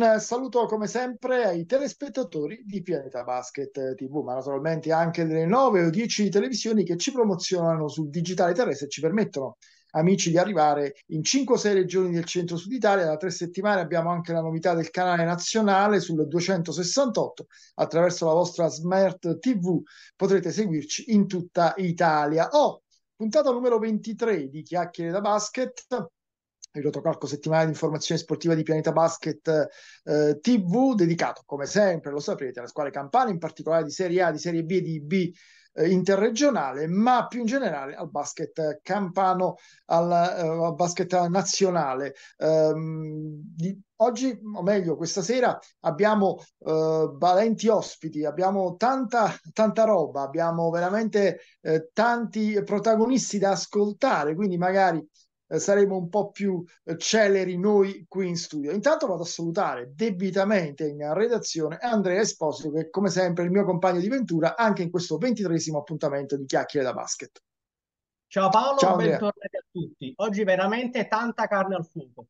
Un saluto come sempre ai telespettatori di Pianeta Basket TV, ma naturalmente anche delle 9 o 10 televisioni che ci promozionano sul digitale terrestre e ci permettono amici di arrivare in 5-6 o regioni del centro-sud Italia. Da tre settimane abbiamo anche la novità del canale nazionale sul 268. Attraverso la vostra Smart TV potrete seguirci in tutta Italia. Oh, puntata numero 23 di Chiacchiere da Basket il rotocalco settimanale di informazione sportiva di Pianeta Basket eh, TV, dedicato come sempre, lo saprete, alle squadre campane, in particolare di Serie A, di Serie B e di B eh, interregionale, ma più in generale al basket campano, al, eh, al basket nazionale. Ehm, di, oggi, o meglio, questa sera abbiamo eh, valenti ospiti, abbiamo tanta, tanta roba, abbiamo veramente eh, tanti protagonisti da ascoltare, quindi magari eh, saremo un po' più eh, celeri noi qui in studio. Intanto vado a salutare debitamente in redazione Andrea Esposito, che come sempre è il mio compagno di ventura anche in questo ventitresimo appuntamento di Chiacchiere da Basket. Ciao Paolo, Ciao, bentornati a tutti. Oggi veramente tanta carne al fuoco.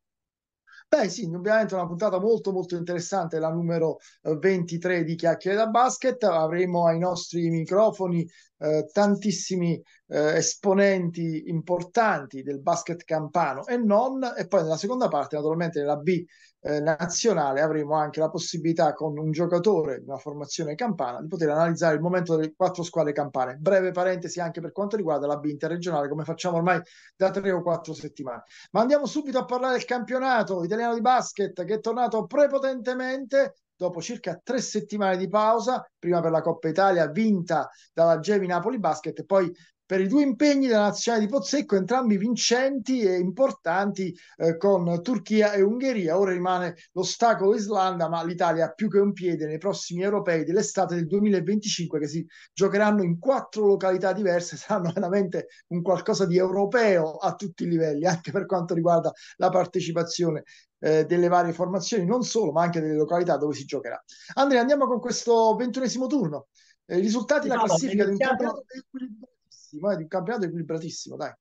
Beh sì, ovviamente una puntata molto molto interessante, la numero 23 eh, di Chiacchiere da Basket. Avremo ai nostri microfoni eh, tantissimi eh, esponenti importanti del basket campano e non, e poi nella seconda parte, naturalmente nella B eh, nazionale, avremo anche la possibilità con un giocatore di una formazione campana di poter analizzare il momento delle quattro squadre campane. Breve parentesi anche per quanto riguarda la B interregionale, come facciamo ormai da tre o quattro settimane. Ma andiamo subito a parlare del campionato italiano di basket che è tornato prepotentemente dopo circa tre settimane di pausa, prima per la Coppa Italia vinta dalla Gemi Napoli Basket e poi per i due impegni della nazionale di Pozzecco, entrambi vincenti e importanti eh, con Turchia e Ungheria. Ora rimane l'ostacolo Islanda, ma l'Italia ha più che un piede nei prossimi europei dell'estate del 2025 che si giocheranno in quattro località diverse. Saranno veramente un qualcosa di europeo a tutti i livelli, anche per quanto riguarda la partecipazione eh, delle varie formazioni, non solo, ma anche delle località dove si giocherà. Andrea, andiamo con questo ventunesimo turno. Eh, I risultati della no, diciamo, classifica no, di un campionato equilibrato equilibratissimo, è eh, un campionato equilibratissimo, dai.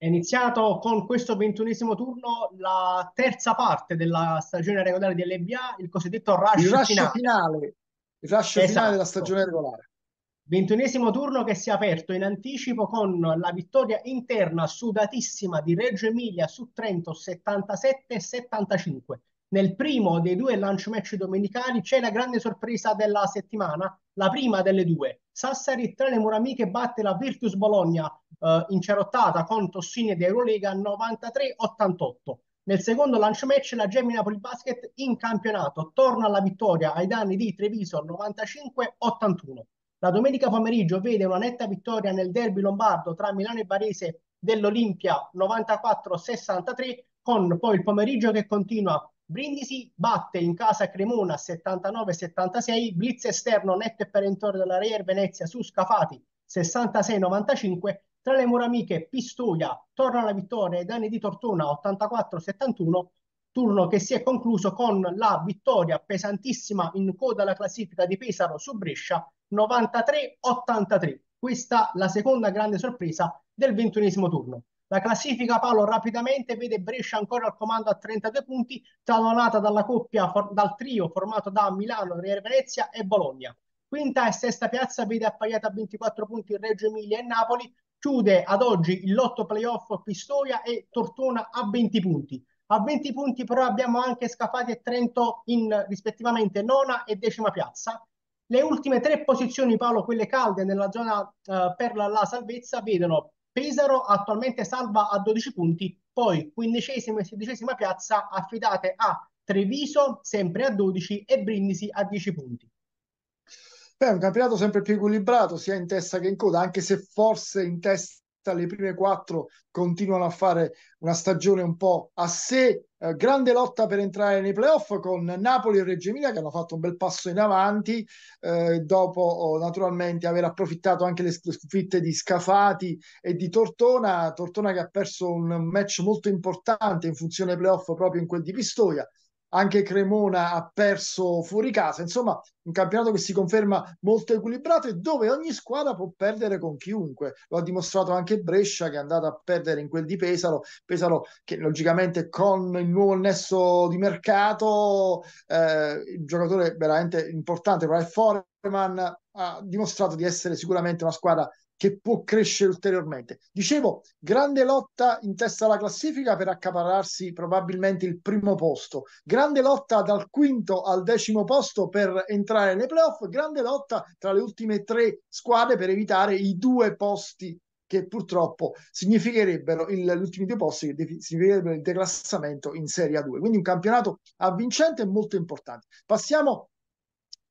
È iniziato con questo ventunesimo turno la terza parte della stagione regolare di LBA, il cosiddetto rush, il rush finale. finale. Il rush esatto. finale della stagione regolare. Ventunesimo turno che si è aperto in anticipo con la vittoria interna sudatissima di Reggio Emilia su Trento 77-75 nel primo dei due lunch match domenicali c'è la grande sorpresa della settimana, la prima delle due. Sassari tra le muramiche batte la Virtus Bologna eh, incerottata con Tossini ed Eurolega 93-88. Nel secondo lunch match la Gemina Polibasket in campionato torna alla vittoria ai danni di Treviso 95-81. La domenica pomeriggio vede una netta vittoria nel derby lombardo tra Milano e Varese dell'Olimpia 94-63 con poi il pomeriggio che continua Brindisi batte in casa Cremona 79-76, blitz esterno netto e perentorio della Reier Venezia su Scafati 66-95, tra le muramiche Pistoia torna la vittoria ai danni di Tortona 84-71, turno che si è concluso con la vittoria pesantissima in coda alla classifica di Pesaro su Brescia 93-83. Questa la seconda grande sorpresa del ventunesimo turno. La classifica Paolo rapidamente vede Brescia ancora al comando a 32 punti, talonata dalla coppia for- dal trio formato da Milano, Riere Venezia e Bologna. Quinta e sesta piazza vede appaiata a 24 punti Reggio Emilia e Napoli, chiude ad oggi il lotto playoff Pistoia e Tortona a 20 punti. A 20 punti però abbiamo anche Scafati e Trento in rispettivamente nona e decima piazza. Le ultime tre posizioni, Paolo, quelle calde nella zona eh, per la, la salvezza, vedono Pesaro attualmente salva a 12 punti, poi quindicesima e sedicesima piazza affidate a Treviso sempre a 12 e Brindisi a 10 punti. Beh, un campionato sempre più equilibrato sia in testa che in coda, anche se forse in testa le prime quattro continuano a fare una stagione un po' a sé, eh, grande lotta per entrare nei playoff con Napoli e Reggio Emilia che hanno fatto un bel passo in avanti eh, dopo oh, naturalmente aver approfittato anche le sconfitte di Scafati e di Tortona Tortona che ha perso un match molto importante in funzione playoff proprio in quel di Pistoia anche Cremona ha perso fuori casa, insomma un campionato che si conferma molto equilibrato e dove ogni squadra può perdere con chiunque, lo ha dimostrato anche Brescia che è andata a perdere in quel di Pesaro, Pesaro che logicamente con il nuovo nesso di mercato, eh, il giocatore veramente importante, Ralph Foreman ha dimostrato di essere sicuramente una squadra che può crescere ulteriormente. Dicevo, grande lotta in testa alla classifica per accaparrarsi probabilmente il primo posto, grande lotta dal quinto al decimo posto per entrare nei playoff, grande lotta tra le ultime tre squadre per evitare i due posti che purtroppo significherebbero il, gli ultimi due posti che de- significherebbero il declassamento in Serie A2. Quindi un campionato avvincente e molto importante. Passiamo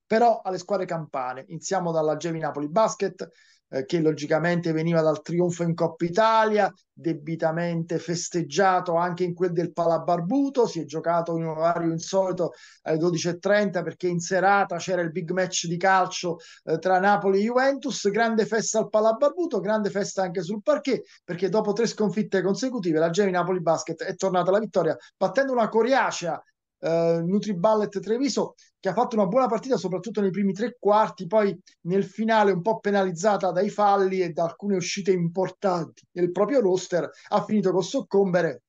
però alle squadre campane. Iniziamo dalla Gemi Napoli Basket eh, che logicamente veniva dal trionfo in Coppa Italia, debitamente festeggiato anche in quel del Palabarbuto, si è giocato in un orario insolito alle 12.30 perché in serata c'era il big match di calcio eh, tra Napoli e Juventus, grande festa al Palabarbuto, grande festa anche sul parquet perché dopo tre sconfitte consecutive la Gemi Napoli Basket è tornata alla vittoria battendo una coriacea eh, Nutriballet Treviso che ha fatto una buona partita soprattutto nei primi tre quarti, poi nel finale un po' penalizzata dai falli e da alcune uscite importanti del proprio roster, ha finito con soccombere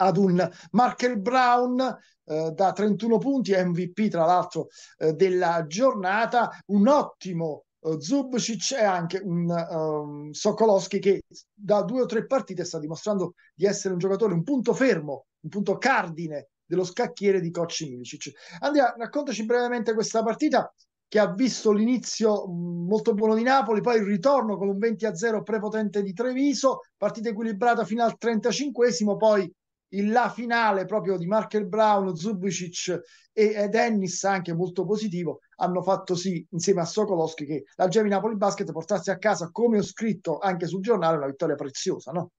ad un Markel Brown eh, da 31 punti, MVP tra l'altro eh, della giornata, un ottimo eh, Zubcic e anche un um, Sokolowski che da due o tre partite sta dimostrando di essere un giocatore, un punto fermo, un punto cardine dello scacchiere di Cocci Milicic. Andrea, raccontaci brevemente questa partita che ha visto l'inizio mm, molto buono di Napoli, poi il ritorno con un 20-0 prepotente di Treviso, partita equilibrata fino al 35 esimo poi il la finale proprio di Markel Brown, Zubicic e Dennis, anche molto positivo, hanno fatto sì, insieme a Sokolowski, che la Gemi Napoli Basket portasse a casa, come ho scritto anche sul giornale, una vittoria preziosa, no?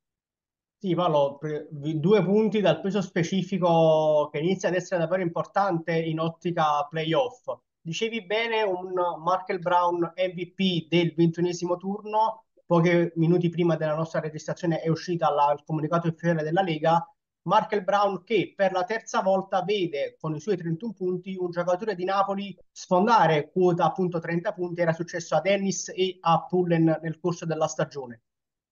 Sì, Paolo, due punti dal peso specifico che inizia ad essere davvero importante in ottica playoff. Dicevi bene, un Markel Brown MVP del ventunesimo turno, pochi minuti prima della nostra registrazione è uscita il comunicato ufficiale della Lega, Markel Brown che per la terza volta vede con i suoi 31 punti un giocatore di Napoli sfondare quota appunto 30 punti, era successo a Dennis e a Pullen nel corso della stagione.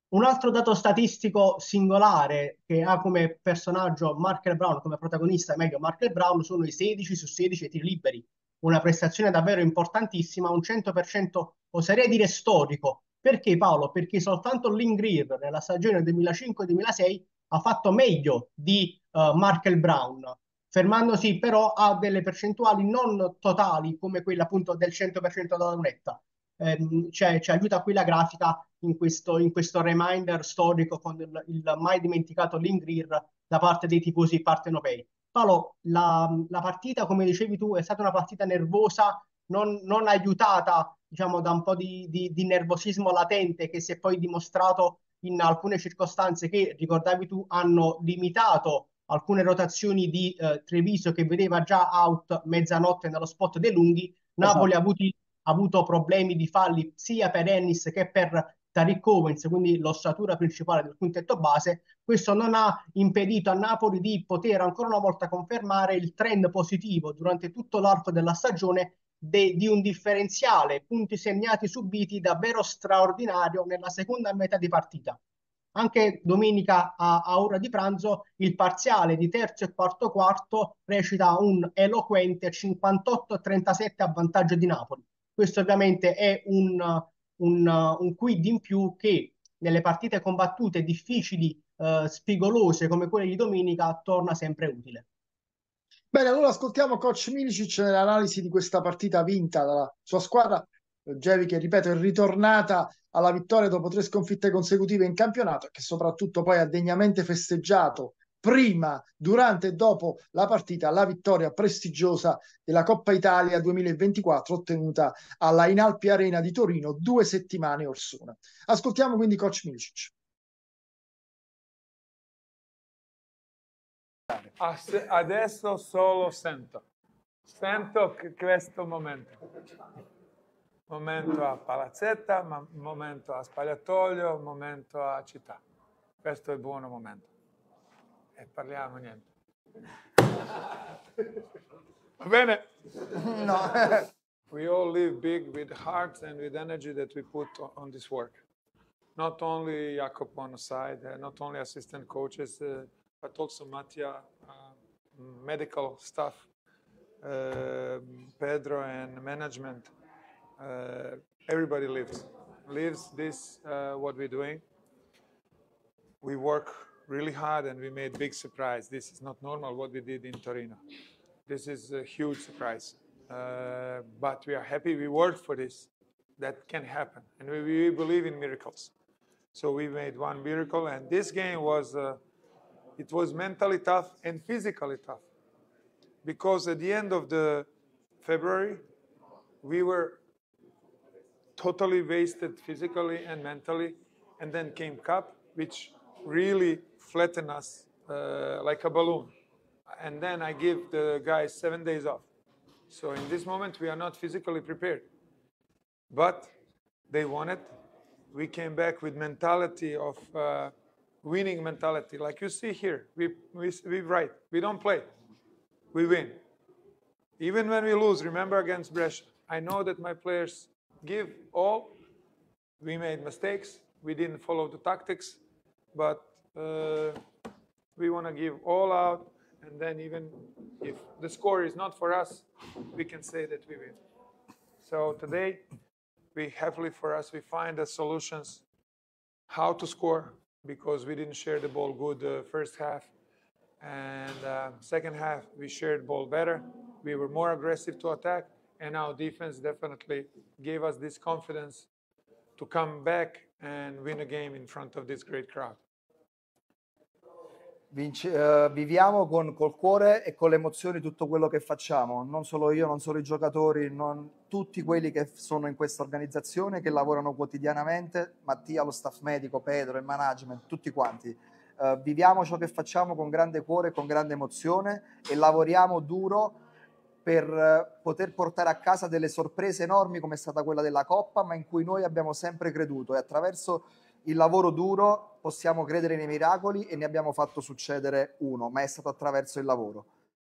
Un altro dato statistico singolare che ha come personaggio Markel Brown, come protagonista, meglio Markel Brown, sono i 16 su 16 tiri liberi. Una prestazione davvero importantissima, un 100% oserei dire storico. Perché Paolo? Perché soltanto Lingreer nella stagione 2005-2006 ha fatto meglio di uh, eh, Markel Brown, fermandosi però a delle percentuali non totali come quella appunto del 100% della lunetta ehm, cioè, cioè aiuta qui la grafica in questo, in questo reminder storico con il, il mai dimenticato Link da parte dei tifosi partenopei. Paolo, la, la, partita, come dicevi tu, è stata una partita nervosa, non, non aiutata diciamo, da un po' di, di, di, nervosismo latente che si è poi dimostrato in alcune circostanze che, ricordavi tu, hanno limitato alcune rotazioni di eh, Treviso che vedeva già out mezzanotte nello spot dei lunghi. Napoli esatto. ha avuto avuto problemi di falli sia per Ennis che per Tariq Owens, quindi l'ossatura principale del quintetto base, questo non ha impedito a Napoli di poter ancora una volta confermare il trend positivo durante tutto l'arco della stagione de- di un differenziale punti segnati subiti davvero straordinario nella seconda metà di partita. Anche domenica a, a ora di pranzo il parziale di terzo e quarto quarto recita un eloquente 58-37 a vantaggio di Napoli. Questo ovviamente è un, un, un quid in più che nelle partite combattute difficili, eh, spigolose come quelle di domenica, torna sempre utile. Bene, allora ascoltiamo Coach Milicic nell'analisi di questa partita vinta dalla sua squadra. Gevi che, ripeto, è ritornata alla vittoria dopo tre sconfitte consecutive in campionato e che soprattutto poi ha degnamente festeggiato prima, durante e dopo la partita la vittoria prestigiosa della Coppa Italia 2024 ottenuta alla Inalpi Arena di Torino due settimane or sono. Ascoltiamo quindi Coach Milicic. Adesso solo sento, sento questo momento. Momento a Palazzetta, momento a Spagliatoio, momento a Città. Questo è il buono momento. e parliamo niente. Va bene? No. we all live big with heart and with energy that we put on this work. Not only Jakob on the side, uh, not only assistant coaches, uh, but also Mattia, uh, medical staff, uh, Pedro and management. Uh, everybody lives, lives this uh, what we're doing. We work really hard and we made big surprise. This is not normal what we did in Torino. This is a huge surprise. Uh, but we are happy we worked for this. That can happen. And we, we believe in miracles. So we made one miracle and this game was, uh, it was mentally tough and physically tough. Because at the end of the February, we were totally wasted physically and mentally. And then came Cup, which really flatten us uh, like a balloon. And then I give the guys seven days off. So in this moment, we are not physically prepared. But they won it. We came back with mentality of uh, winning mentality. Like you see here, we, we, we write. We don't play. We win. Even when we lose, remember against Brescia, I know that my players give all. We made mistakes. We didn't follow the tactics but uh, we want to give all out, and then even if the score is not for us, we can say that we win. So today, we happily for us, we find the solutions how to score because we didn't share the ball good uh, first half, and uh, second half we shared ball better. We were more aggressive to attack, and our defense definitely gave us this confidence to come back and win a game in front of this great crowd. Vinci, eh, viviamo con, col cuore e con le emozioni tutto quello che facciamo, non solo io, non solo i giocatori, non tutti quelli che sono in questa organizzazione, che lavorano quotidianamente, Mattia, lo staff medico, Pedro, il management, tutti quanti. Eh, viviamo ciò che facciamo con grande cuore, con grande emozione e lavoriamo duro per eh, poter portare a casa delle sorprese enormi come è stata quella della Coppa, ma in cui noi abbiamo sempre creduto e attraverso il lavoro duro, possiamo credere nei miracoli e ne abbiamo fatto succedere uno, ma è stato attraverso il lavoro.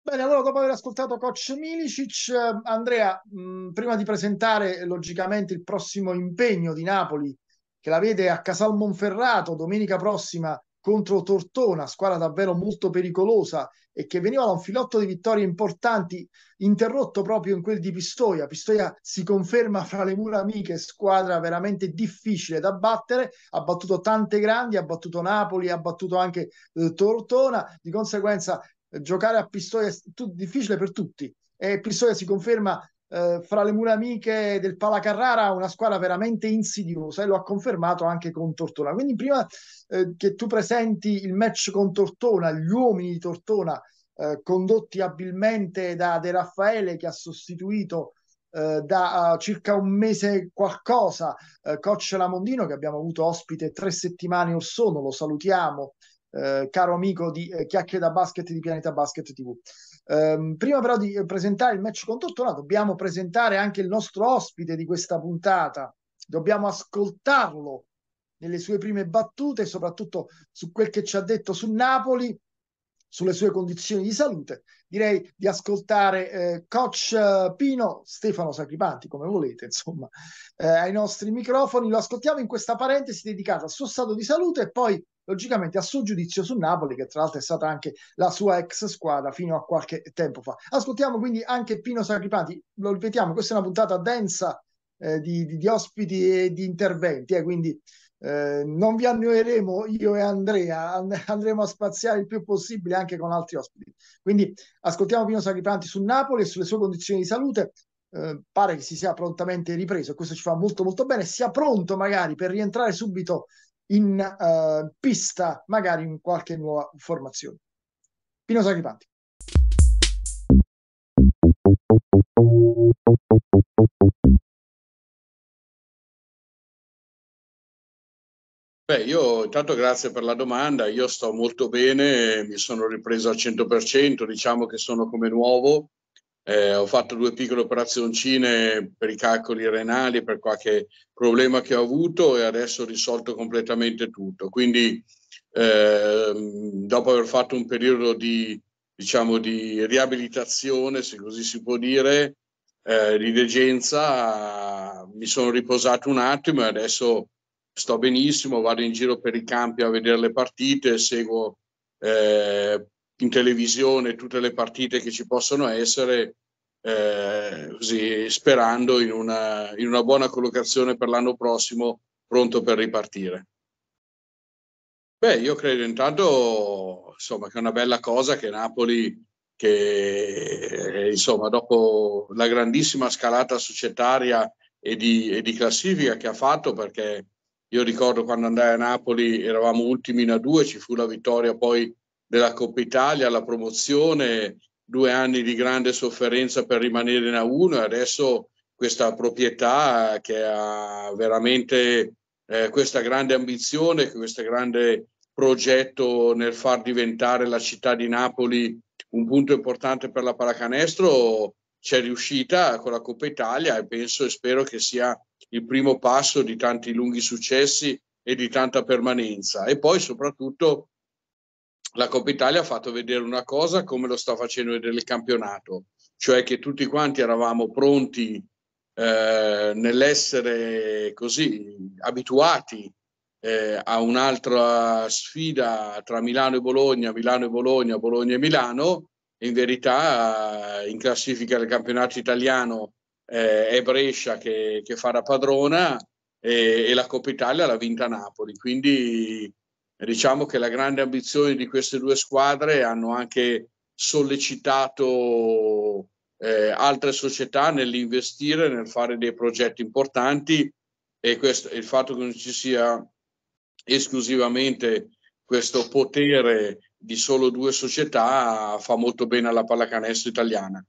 Bene, allora dopo aver ascoltato Coach Milicic, eh, Andrea, mh, mm, prima di presentare logicamente il prossimo impegno di Napoli, che la vede a Casal Monferrato domenica prossima contro Tortona, squadra davvero molto pericolosa e che veniva da un filotto di vittorie importanti, interrotto proprio in quel di Pistoia. Pistoia si conferma fra le mura amiche, squadra veramente difficile da battere, ha battuto tante grandi, ha battuto Napoli, ha battuto anche eh, Tortona, di conseguenza eh, giocare a Pistoia è t- difficile per tutti. E Pistoia si conferma eh, fra le mura amiche del Palacarrara una squadra veramente insidiosa e lo ha confermato anche con Tortona. Quindi prima eh, che tu presenti il match con Tortona, gli uomini di Tortona eh, condotti abilmente da De Raffaele che ha sostituito eh, da uh, circa un mese qualcosa uh, coach Lamondino che abbiamo avuto ospite tre settimane or sono, lo salutiamo, uh, caro amico di eh, Chiacchiere da Basket di Pianeta Basket TV. Um, prima però di presentare il match con Tortona dobbiamo presentare anche il nostro ospite di questa puntata, dobbiamo ascoltarlo nelle sue prime battute, soprattutto su quel che ci ha detto su Napoli, sulle sue condizioni di salute. Direi di ascoltare eh, Coach eh, Pino, Stefano Sacripanti, come volete, insomma, eh, ai nostri microfoni. Lo ascoltiamo in questa parentesi dedicata al suo stato di salute e poi logicamente a suo giudizio su Napoli, che tra l'altro è stata anche la sua ex squadra fino a qualche tempo fa. Ascoltiamo quindi anche Pino Sacripanti, lo ripetiamo, questa è una puntata densa eh, di, di, di, ospiti e di interventi, eh, quindi eh, non vi annoieremo io e Andrea, and- andremo a spaziare il più possibile anche con altri ospiti. Quindi ascoltiamo Pino Sacripanti su Napoli e sulle sue condizioni di salute. Eh, pare che si sia prontamente ripreso, questo ci fa molto molto bene. Sia pronto magari per rientrare subito in uh, pista magari in qualche nuova formazione. Pino Sacripanti. Beh, io intanto grazie per la domanda, io sto molto bene, mi sono ripreso al 100%, diciamo che sono come nuovo, eh, ho fatto due piccole operazioncine per i calcoli renali, per qualche problema che ho avuto e adesso ho risolto completamente tutto. Quindi eh, dopo aver fatto un periodo di, diciamo, di riabilitazione, se così si può dire, eh, di degenza, mi sono riposato un attimo e adesso sto benissimo, vado in giro per i campi a vedere le partite, seguo eh, in televisione tutte le partite che ci possono essere, eh, così, sperando in una, in una buona collocazione per l'anno prossimo, pronto per ripartire. Beh, io credo intanto insomma, che è una bella cosa che Napoli, che eh, insomma, dopo la grandissima scalata societaria e di, e di, classifica che ha fatto, perché io ricordo quando andai a Napoli eravamo ultimi in A2, ci fu la vittoria poi della Coppa Italia, la promozione, due anni di grande sofferenza per rimanere in A1 e adesso questa proprietà che ha veramente eh, questa grande ambizione, questo grande progetto nel far diventare la città di Napoli un punto importante per la pallacanestro, c'è riuscita con la Coppa Italia e penso e spero che sia il primo passo di tanti lunghi successi e di tanta permanenza. E poi soprattutto la Coppa Italia ha fatto vedere una cosa come lo sta facendo vedere il campionato, cioè che tutti quanti eravamo pronti eh, nell'essere così abituati eh, a un'altra sfida tra Milano e Bologna, Milano e Bologna, Bologna e Milano. In verità eh, in classifica del campionato italiano eh, è Brescia che, che fa da padrona e, eh, e la Coppa Italia l'ha vinta Napoli. Quindi diciamo che la grande ambizione di queste due squadre hanno anche sollecitato eh, altre società nell'investire, nel fare dei progetti importanti e questo, il fatto che non ci sia esclusivamente questo potere di solo due società fa molto bene alla pallacanestro italiana.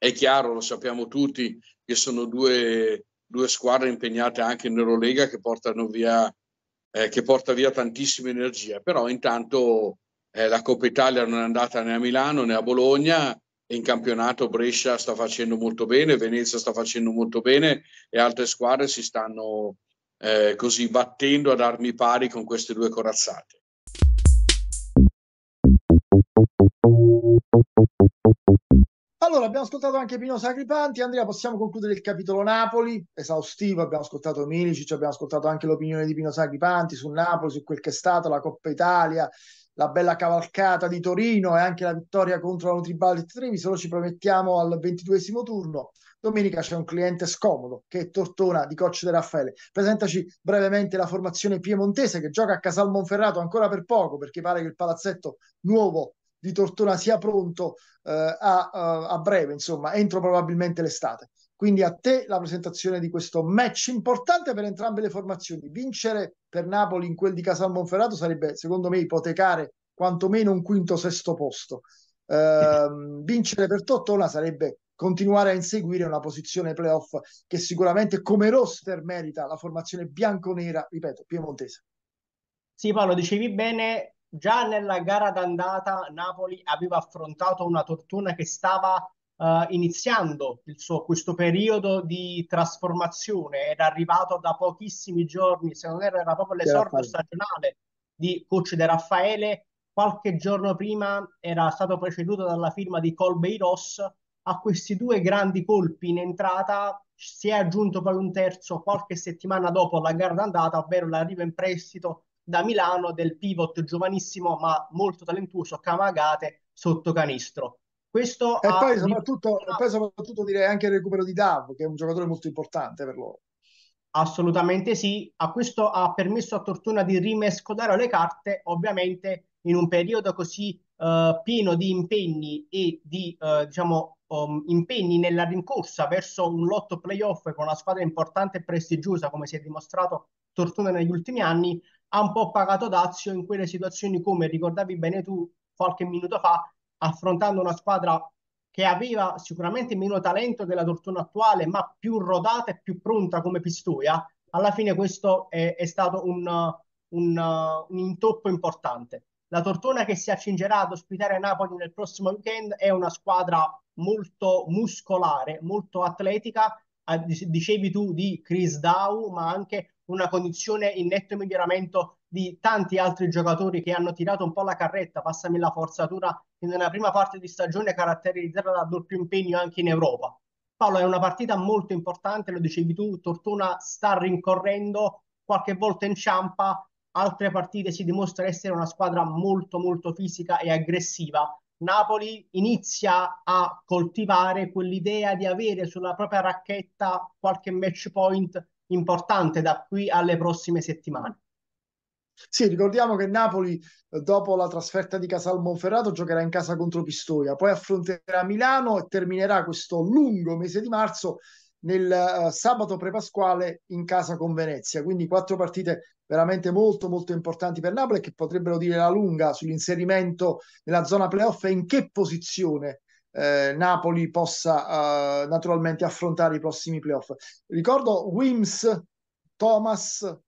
È chiaro, lo sappiamo tutti, che sono due, due squadre impegnate anche in Eurolega che portano via eh, che porta via tantissima energia, però intanto eh, la Coppa Italia non è andata né a Milano né a Bologna, in campionato Brescia sta facendo molto bene, Venezia sta facendo molto bene e altre squadre si stanno eh, così battendo ad armi pari con queste due corazzate. Allora, abbiamo ascoltato anche Pino Sacripanti. Andrea, possiamo concludere il capitolo Napoli, esaustivo. Abbiamo ascoltato Milicic, abbiamo ascoltato anche l'opinione di Pino Sacripanti su Napoli, su quel che è stato, la Coppa Italia, la bella cavalcata di Torino e anche la vittoria contro la Nutriball Trevi. Solo ci promettiamo al ventiduesimo turno. Domenica c'è un cliente scomodo che è Tortona di Coach De Raffaele. Presentaci brevemente la formazione piemontese che gioca a Casal Monferrato ancora per poco perché pare che il palazzetto nuovo di Tortona sia pronto eh, a, a, breve, insomma, entro probabilmente l'estate. Quindi a te la presentazione di questo match importante per entrambe le formazioni. Vincere per Napoli in quel di Casal Monferrato sarebbe, secondo me, ipotecare quantomeno un quinto sesto posto. Eh, vincere per Tortona sarebbe continuare a inseguire una posizione playoff che sicuramente come roster merita la formazione bianconera, ripeto, piemontese. Sì, Paolo, dicevi bene, già nella gara d'andata Napoli aveva affrontato una Tortona che stava uh, iniziando suo, questo periodo di trasformazione, era arrivato da pochissimi giorni, se non erro era proprio l'esordio certo. stagionale di coach De Raffaele, qualche giorno prima era stato preceduto dalla firma di Colbey Ross, a questi due grandi colpi in entrata si è aggiunto poi un terzo qualche settimana dopo la gara d'andata, ovvero l'arrivo in prestito da Milano del pivot giovanissimo ma molto talentuoso Kamagate sotto canestro. Questo e poi soprattutto, una... poi soprattutto, direi anche il recupero di Dav, che è un giocatore molto importante per loro. Assolutamente sì, a questo ha permesso a Tortona di rimescolare le carte, ovviamente in un periodo così uh, pieno di impegni e di uh, diciamo, um, impegni nella rincorsa verso un lotto playoff con una squadra importante e prestigiosa come si è dimostrato Tortona negli ultimi anni, ha un po' pagato dazio in quelle situazioni come ricordavi bene tu qualche minuto fa, affrontando una squadra che aveva sicuramente meno talento della Tortona attuale, ma più rodata e più pronta come Pistoia, alla fine questo è, è stato un, un, un intoppo importante. La Tortona che si accingerà ad ospitare Napoli nel prossimo weekend è una squadra molto muscolare, molto atletica, ah, dicevi tu di Chris Dow, ma anche una condizione in netto miglioramento di tanti altri giocatori che hanno tirato un po' la carretta, passami la forzatura, in una prima parte di stagione caratterizzata da doppio impegno anche in Europa. Paolo, è una partita molto importante, lo dicevi tu, Tortona sta rincorrendo, qualche volta inciampa, altre partite si dimostra essere una squadra molto molto fisica e aggressiva. Napoli inizia a coltivare quell'idea di avere sulla propria racchetta qualche match point importante da qui alle prossime settimane. Sì, ricordiamo che Napoli, eh, dopo la trasferta di Casal Monferrato, giocherà in casa contro Pistoia, poi affronterà Milano e terminerà questo lungo mese di marzo nel uh, sabato prepasquale in casa con Venezia. Quindi quattro partite veramente molto molto importanti per Napoli che potrebbero dire la lunga sull'inserimento nella zona playoff e in che posizione eh, Napoli possa eh, naturalmente affrontare i prossimi playoff. Ricordo Wims, Thomas,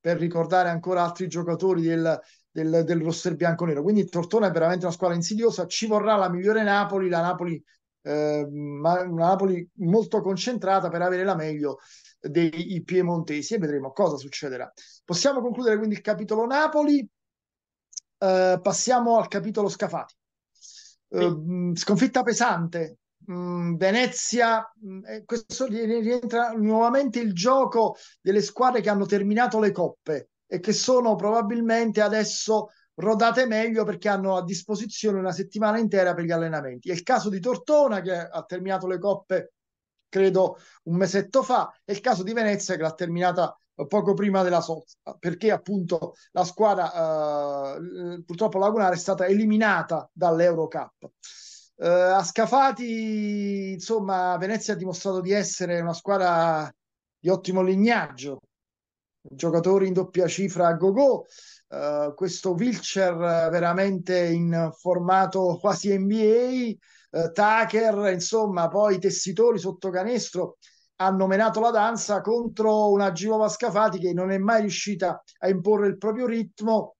per ricordare ancora altri giocatori del, del, del roster bianco-nero. Quindi il Tortona è veramente una squadra insidiosa, ci vorrà la migliore Napoli, la Napoli eh, ma una Napoli molto concentrata per avere la meglio dei piemontesi e vedremo cosa succederà. Possiamo concludere quindi il capitolo Napoli, eh, passiamo al capitolo Scafati sì. Eh, mm, sconfitta pesante. Mm, Venezia, mm, eh, questo rientra nuovamente il gioco delle squadre che hanno terminato le coppe e che sono probabilmente adesso rodate meglio perché hanno a disposizione una settimana intera per gli allenamenti. È il caso di Tortona che ha terminato le coppe credo un mesetto fa, è il caso di Venezia che l'ha terminata poco prima della sosta, perché appunto la squadra eh, purtroppo lagunare è stata eliminata dall'Eurocup. Eh, a Scafati, insomma, Venezia ha dimostrato di essere una squadra di ottimo lignaggio, giocatori in doppia cifra a go-go, eh, questo Wilcher eh, veramente in formato quasi NBA, eh, Tucker, insomma, poi tessitori sotto canestro, hanno menato la danza contro una Givova Scafati che non è mai riuscita a imporre il proprio ritmo.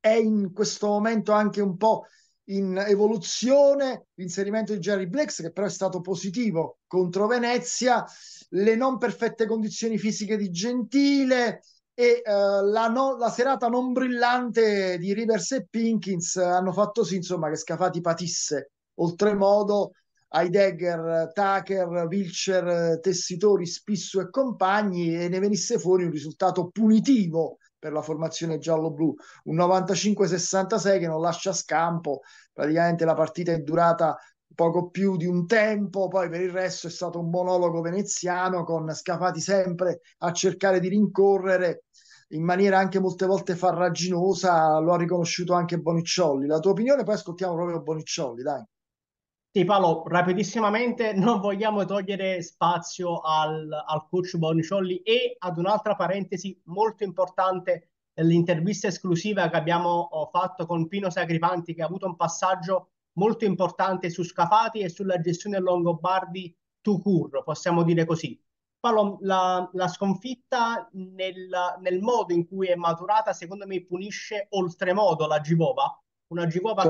È in questo momento anche un po' in evoluzione l'inserimento di Jerry Blex che però è stato positivo contro Venezia, le non perfette condizioni fisiche di Gentile e uh, la, no, la, serata non brillante di Rivers e Pinkins hanno fatto sì insomma che Scafati patisse oltremodo Heidegger, Tucker, Wilcher, Tessitori, Spisso e compagni e ne venisse fuori un risultato punitivo per la formazione giallo-blu, un 95-66 che non lascia scampo, praticamente la partita è durata poco più di un tempo, poi per il resto è stato un monologo veneziano con Scafati sempre a cercare di rincorrere in maniera anche molte volte farraginosa, lo ha riconosciuto anche Bonicciolli. La tua opinione poi ascoltiamo proprio Bonicciolli, dai. Sì, Paolo, rapidissimamente non vogliamo togliere spazio al, al coach Boniciolli e ad un'altra parentesi molto importante l'intervista esclusiva che abbiamo oh, fatto con Pino Sacripanti, che ha avuto un passaggio molto importante su Scafati e sulla gestione Longobardi to cure, possiamo dire così. Paolo, la, la sconfitta nel, nel, modo in cui è maturata, secondo me, punisce oltremodo la Givova, una g Sono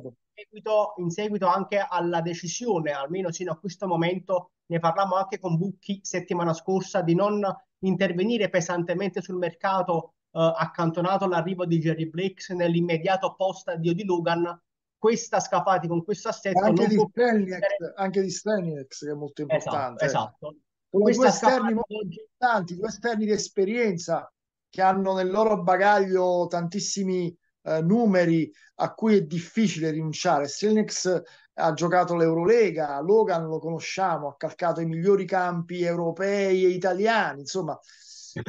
che in seguito, in seguito anche alla decisione, almeno sino a questo momento, ne parlavamo anche con Bucchi settimana scorsa, di non intervenire pesantemente sul mercato eh, accantonato l'arrivo di Jerry Blakes nell'immediato post di Logan, questa Scafati con questo assetto anche, di Strelinex, anche di Strelinex che è molto esatto, importante esatto, esatto. Eh. due esterni molto importanti due esterni di esperienza che hanno nel loro bagaglio tantissimi eh, numeri a cui è difficile rinunciare. Silnex ha giocato l'Eurolega, Logan lo conosciamo, ha calcato i migliori campi europei e italiani, insomma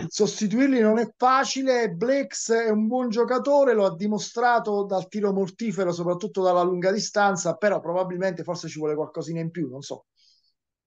sostituirli non è facile. Blex è un buon giocatore, lo ha dimostrato dal tiro mortifero, soprattutto dalla lunga distanza, però probabilmente forse ci vuole qualcosina in più, non so.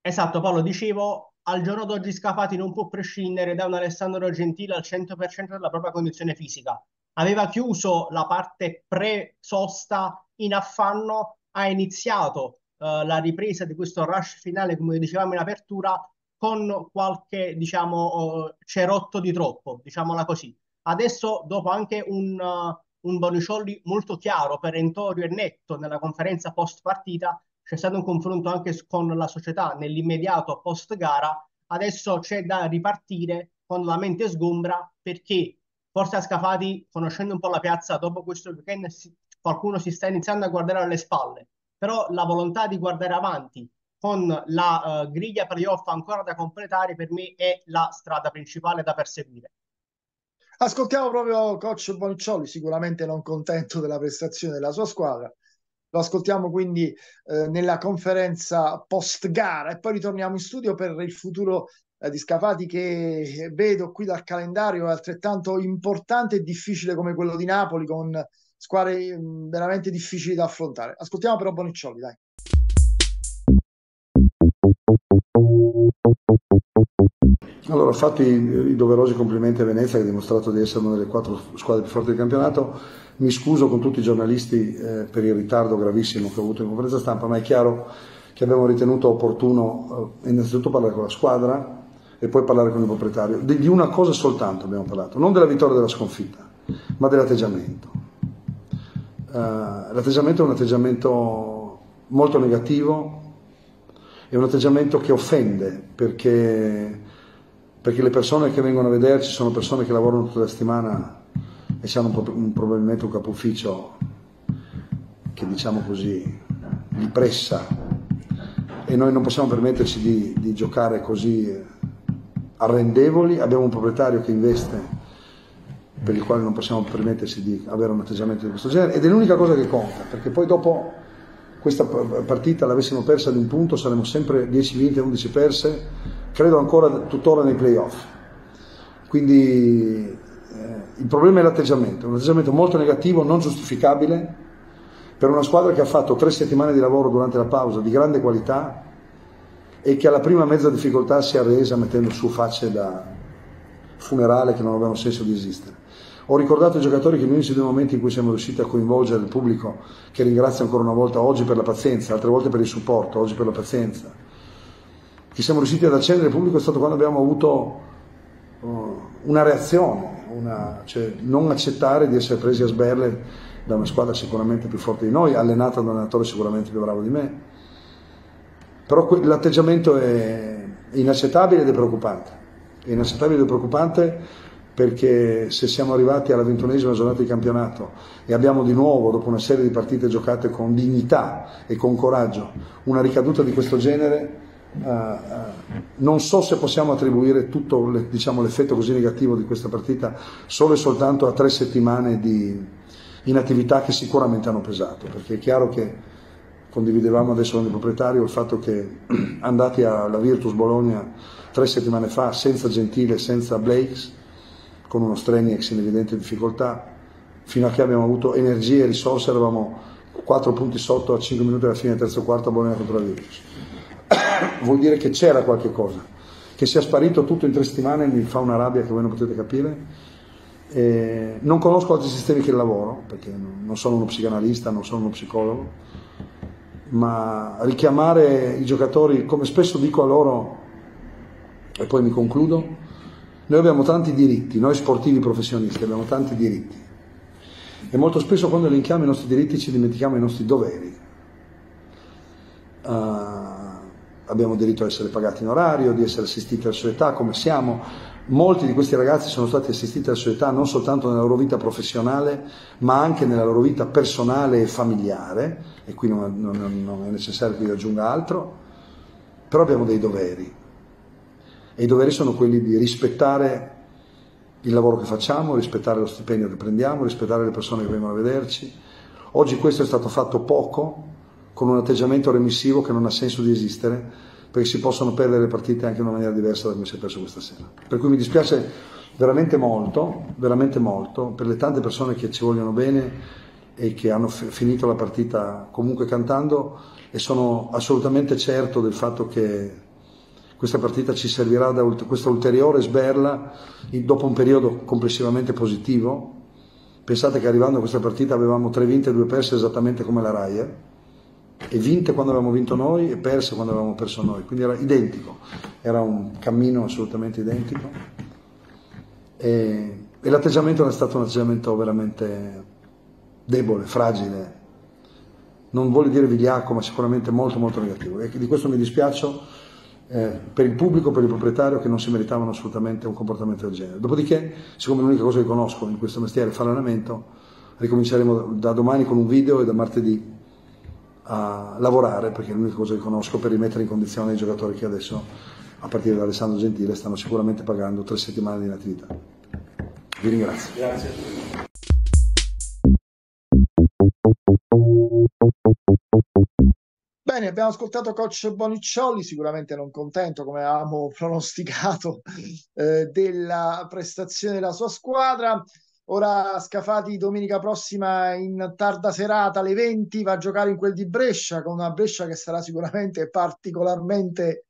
Esatto, Paolo, dicevo, al giorno d'oggi Scafati non può prescindere da un Alessandro Gentile al 100% della propria condizione fisica aveva chiuso la parte pre-sosta in affanno, ha iniziato eh, la ripresa di questo rush finale, come dicevamo in apertura, con qualche, diciamo, cerotto di troppo, diciamola così. Adesso, dopo anche un, uh, un Boniciolli molto chiaro, perentorio e netto nella conferenza post partita, c'è stato un confronto anche con la società nell'immediato post gara, adesso c'è da ripartire con la mente sgombra perché forse a Scafati, conoscendo un po' la piazza, dopo questo weekend si, qualcuno si sta iniziando a guardare alle spalle, però la volontà di guardare avanti con la uh, griglia playoff ancora da completare per me è la strada principale da perseguire. Ascoltiamo proprio coach Boncioli, sicuramente non contento della prestazione della sua squadra. Lo ascoltiamo quindi eh, nella conferenza post gara e poi ritorniamo in studio per il futuro eh, di scafati che vedo qui dal calendario è altrettanto importante e difficile come quello di Napoli con squadre mm, veramente difficili da affrontare. Ascoltiamo però Boniccioli, dai. Allora, fatti i doverosi complimenti a Venezia che ha dimostrato di essere una delle quattro squadre più forti del campionato, mi scuso con tutti i giornalisti eh, per il ritardo gravissimo che ho avuto in conferenza stampa, ma è chiaro che abbiamo ritenuto opportuno eh, innanzitutto parlare con la squadra, e poi parlare con il proprietario. Di una cosa soltanto abbiamo parlato, non della vittoria o della sconfitta, ma dell'atteggiamento. Uh, l'atteggiamento è un atteggiamento molto negativo, è un atteggiamento che offende perché, perché, le persone che vengono a vederci sono persone che lavorano tutta la settimana e hanno un, un, probabilmente un capo ufficio che diciamo così li pressa e noi non possiamo permetterci di, di giocare così eh, arrendevoli, abbiamo un proprietario che investe per il quale non possiamo permettersi di avere un atteggiamento di questo genere ed è l'unica cosa che conta, perché poi dopo questa partita l'avessimo persa di un punto saremmo sempre 10 vinte, 11 perse, credo ancora tuttora nei playoff. Quindi eh, il problema è l'atteggiamento, un atteggiamento molto negativo, non giustificabile per una squadra che ha fatto tre settimane di lavoro durante la pausa di grande qualità e che alla prima mezza difficoltà si è resa mettendo su facce da funerale che non avevano senso di esistere. Ho ricordato ai giocatori che gli unici due momenti in cui siamo riusciti a coinvolgere il pubblico, che ringrazio ancora una volta oggi per la pazienza, altre volte per il supporto, oggi per la pazienza, che siamo riusciti ad accendere il pubblico è stato quando abbiamo avuto uh, una reazione, una, cioè non accettare di essere presi a sberle da una squadra sicuramente più forte di noi, allenata da un allenatore sicuramente più bravo di me però l'atteggiamento è inaccettabile ed è preoccupante. È inaccettabile ed è preoccupante perché se siamo arrivati alla ventunesima giornata di campionato e abbiamo di nuovo, dopo una serie di partite giocate con dignità e con coraggio, una ricaduta di questo genere, Uh, uh, non so se possiamo attribuire tutto le, diciamo, l'effetto così negativo di questa partita solo e soltanto a tre settimane di inattività che sicuramente hanno pesato, perché è chiaro che condividevamo adesso con il proprietario il fatto che andati alla Virtus Bologna tre settimane fa senza Gentile, senza Blakes, con uno Streniex in evidente difficoltà, fino a che abbiamo avuto energie e risorse eravamo 4 punti sotto a 5 minuti alla fine del terzo quarto a Bologna contro la Virtus. Vuol dire che c'era qualche cosa, che sia sparito tutto in tre settimane mi fa una rabbia che voi non potete capire. E non conosco altri sistemi che lavoro, perché non sono uno psicanalista, non sono uno psicologo, ma richiamare i giocatori, come spesso dico a loro, e poi mi concludo, noi abbiamo tanti diritti, noi sportivi professionisti abbiamo tanti diritti e molto spesso quando elenchiamo i nostri diritti ci dimentichiamo i nostri doveri. Uh, abbiamo diritto a essere pagati in orario, di essere assistiti alla società come siamo, Molti di questi ragazzi sono stati assistiti alla società non soltanto nella loro vita professionale, ma anche nella loro vita personale e familiare, e qui non, non, non è necessario che io aggiunga altro, però abbiamo dei doveri, e i doveri sono quelli di rispettare il lavoro che facciamo, rispettare lo stipendio che prendiamo, rispettare le persone che vengono a vederci. Oggi questo è stato fatto poco, con un atteggiamento remissivo che non ha senso di esistere, perché si possono perdere le partite anche in una maniera diversa da come si è perso questa sera. Per cui mi dispiace veramente molto, veramente molto, per le tante persone che ci vogliono bene e che hanno finito la partita comunque cantando e sono assolutamente certo del fatto che questa partita ci servirà da questa ulteriore sberla dopo un periodo complessivamente positivo. Pensate che arrivando a questa partita avevamo tre vinte e due perse esattamente come la Raia e vinte quando avevamo vinto noi e perse quando avevamo perso noi, quindi era identico, era un cammino assolutamente identico e, e l'atteggiamento era stato un atteggiamento veramente debole, fragile, non voglio dire vigliacco ma sicuramente molto molto negativo e di questo mi dispiaccio eh, per il pubblico, per il proprietario che non si meritavano assolutamente un comportamento del genere. Dopodiché, siccome l'unica cosa che conosco in questo mestiere è fare allenamento, ricominceremo da domani con un video e da martedì a lavorare, perché è l'unica cosa che conosco, per rimettere in condizione i giocatori che adesso, a partire da Alessandro Gentile, stanno sicuramente pagando tre settimane di inattività. Vi ringrazio. Grazie. Bene, abbiamo ascoltato coach Boniccioli, sicuramente non contento come avevamo pronosticato eh, della prestazione della sua squadra. Ora Scafati domenica prossima in tarda serata alle 20 va a giocare in quel di Brescia con una Brescia che sarà sicuramente particolarmente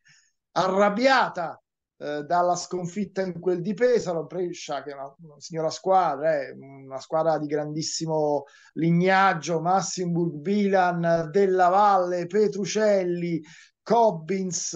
arrabbiata eh, dalla sconfitta in quel di Pesaro, Brescia che è una, una signora squadra, eh, una squadra di grandissimo lignaggio, Massimburg, Bilan, Della Valle, Petrucelli, Cobbins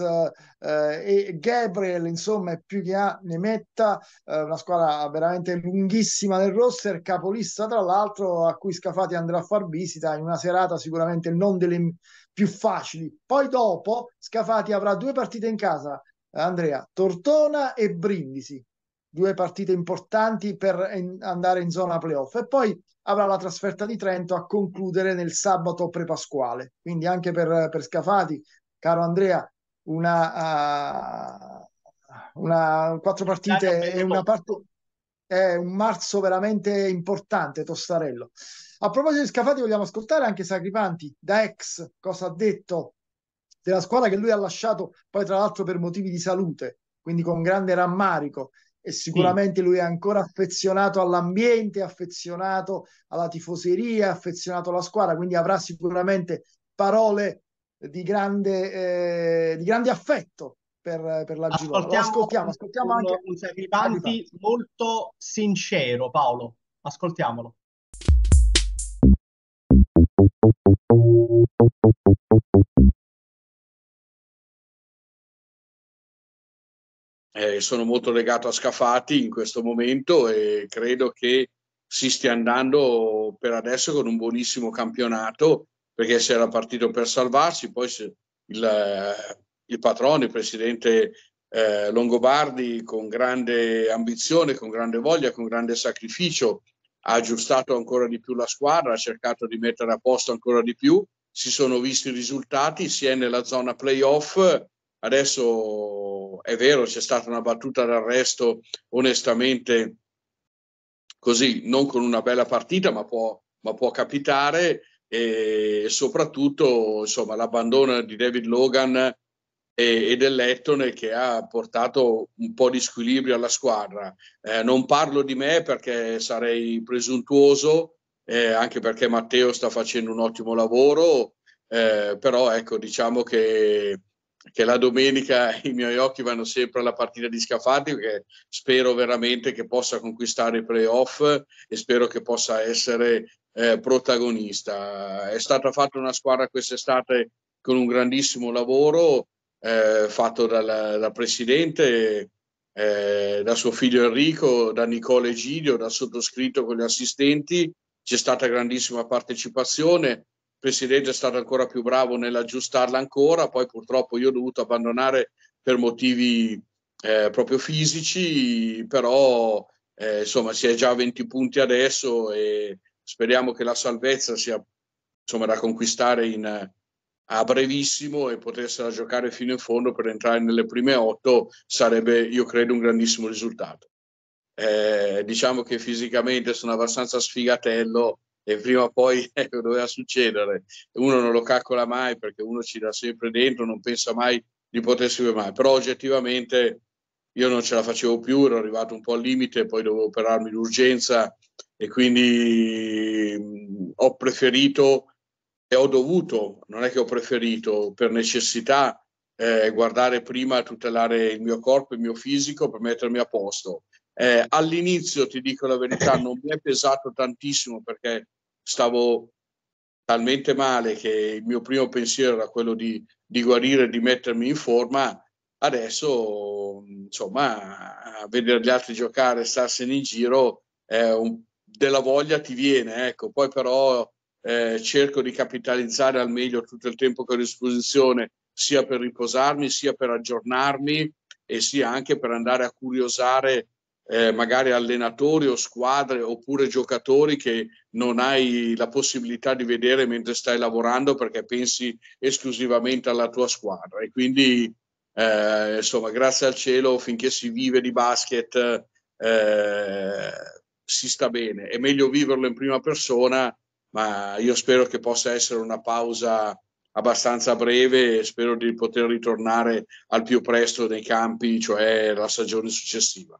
eh, e Gabriel, insomma, più che ha, ne metta, eh, una squadra veramente lunghissima del roster, capolista tra l'altro, a cui Scafati andrà a far visita in una serata sicuramente non delle più facili. Poi dopo Scafati avrà due partite in casa, eh, Andrea, Tortona e Brindisi, due partite importanti per en- andare in zona playoff e poi avrà la trasferta di Trento a concludere nel sabato prepasquale. Quindi anche per, per Scafati caro Andrea, una, uh, una quattro partite e una parte è un marzo veramente importante, Tostarello. A proposito di Scafati, vogliamo ascoltare anche Sacripanti da ex cosa ha detto della squadra che lui ha lasciato poi, tra l'altro, per motivi di salute, quindi con grande rammarico. E sicuramente sì. lui è ancora affezionato all'ambiente, affezionato alla tifoseria, affezionato alla squadra, quindi avrà sicuramente parole di grande, eh, di grande affetto per, per la Giro. Ascoltiamo, ascoltiamo, ascoltiamo anche un sacrificanti molto sincero, Paolo. Ascoltiamolo. Eh, sono molto legato a Scafati in questo momento e credo che si stia andando per adesso con un buonissimo campionato perché si era partito per salvarsi, poi il, il patrone, il presidente eh, Longobardi, con grande ambizione, con grande voglia, con grande sacrificio, ha aggiustato ancora di più la squadra, ha cercato di mettere a posto ancora di più, si sono visti i risultati, si è nella zona playoff, adesso è vero c'è stata una battuta d'arresto, onestamente così, non con una bella partita, ma può, ma può capitare, e soprattutto insomma, l'abbandono di David Logan e, e dell'Ettone che ha portato un po' di squilibrio alla squadra. Eh, non parlo di me perché sarei presuntuoso, eh, anche perché Matteo sta facendo un ottimo lavoro, eh, però ecco diciamo che che la domenica i miei occhi vanno sempre alla partita di Scafati perché spero veramente che possa conquistare i playoff e spero che possa essere eh, protagonista. È stata fatta una squadra quest'estate con un grandissimo lavoro eh, fatto dal, dal presidente, eh, da suo figlio Enrico, da Nicole Egidio, da sottoscritto con gli assistenti. C'è stata grandissima partecipazione. Il presidente è stato ancora più bravo nell'aggiustarla ancora. Poi purtroppo io ho dovuto abbandonare per motivi eh, proprio fisici, però eh, insomma si è già a 20 punti adesso e Speriamo che la salvezza sia insomma, da conquistare in, a brevissimo e potersela giocare fino in fondo per entrare nelle prime otto sarebbe, io credo, un grandissimo risultato. Eh, diciamo che fisicamente sono abbastanza sfigatello e prima o poi ecco, doveva succedere. Uno non lo calcola mai perché uno ci dà sempre dentro, non pensa mai di potersi mai, però oggettivamente io non ce la facevo più, ero arrivato un po' al limite, poi dovevo operarmi d'urgenza e quindi mm, ho preferito e ho dovuto, non è che ho preferito, per necessità eh, guardare prima a tutelare il mio corpo, il mio fisico per mettermi a posto. Eh, all'inizio, ti dico la verità, non mi è pesato tantissimo perché stavo talmente male che il mio primo pensiero era quello di, di guarire, di mettermi in forma. Adesso, insomma, vedere gli altri giocare, starsene in giro è un della voglia ti viene, ecco. Poi però eh, cerco di capitalizzare al meglio tutto il tempo che ho a disposizione, sia per riposarmi, sia per aggiornarmi e sia anche per andare a curiosare eh, magari allenatori o squadre oppure giocatori che non hai la possibilità di vedere mentre stai lavorando perché pensi esclusivamente alla tua squadra. E quindi, eh, insomma, grazie al cielo, finché si vive di basket, eh, si sta bene, è meglio viverlo in prima persona, ma io spero che possa essere una pausa abbastanza breve e spero di poter ritornare al più presto nei campi, cioè la stagione successiva.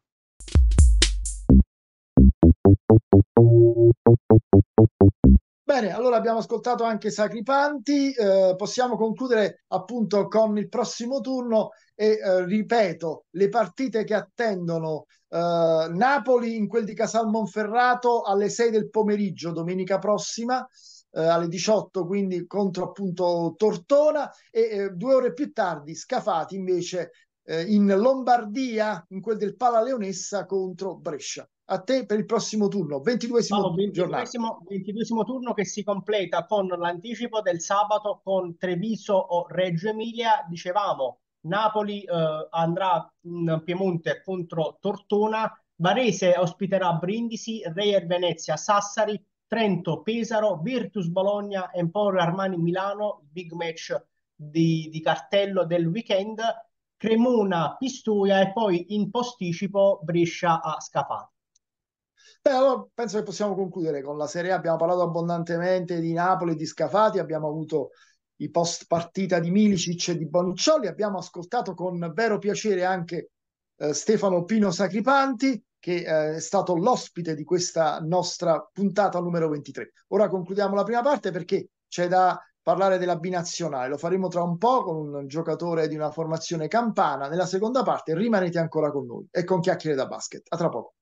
Bene, allora abbiamo ascoltato anche Sacripanti, eh, possiamo concludere appunto con il prossimo turno e eh, ripeto, le partite che attendono Uh, Napoli in quel di Casal Monferrato alle 6 del pomeriggio domenica prossima uh, alle 18 quindi contro appunto Tortona e uh, due ore più tardi Scafati invece in Lombardia in quel del Pala Leonessa contro Brescia a te per il prossimo turno 22esimo, 22 22esimo turno che si completa con l'anticipo del sabato con Treviso o Reggio Emilia dicevamo Napoli eh, andrà in Piemonte contro Tortona, Varese ospiterà Brindisi, Reyer Venezia, Sassari, Trento, Pesaro, Virtus Bologna, Emporio Armani Milano, big match di, di cartello del weekend, Cremona, Pistoia e poi in posticipo Brescia a Scafati. Beh, allora penso che possiamo concludere con la Serie A. Abbiamo parlato abbondantemente di Napoli di Scafati, abbiamo avuto i post partita di Milicic e di Bonuccioli. Abbiamo ascoltato con vero piacere anche eh, Stefano Pino Sacripanti, che eh, è stato l'ospite di questa nostra puntata numero 23. Ora concludiamo la prima parte perché c'è da parlare della binazionale. Lo faremo tra un po' con un giocatore di una formazione campana. Nella seconda parte rimanete ancora con noi e con chiacchiere da basket. A tra poco.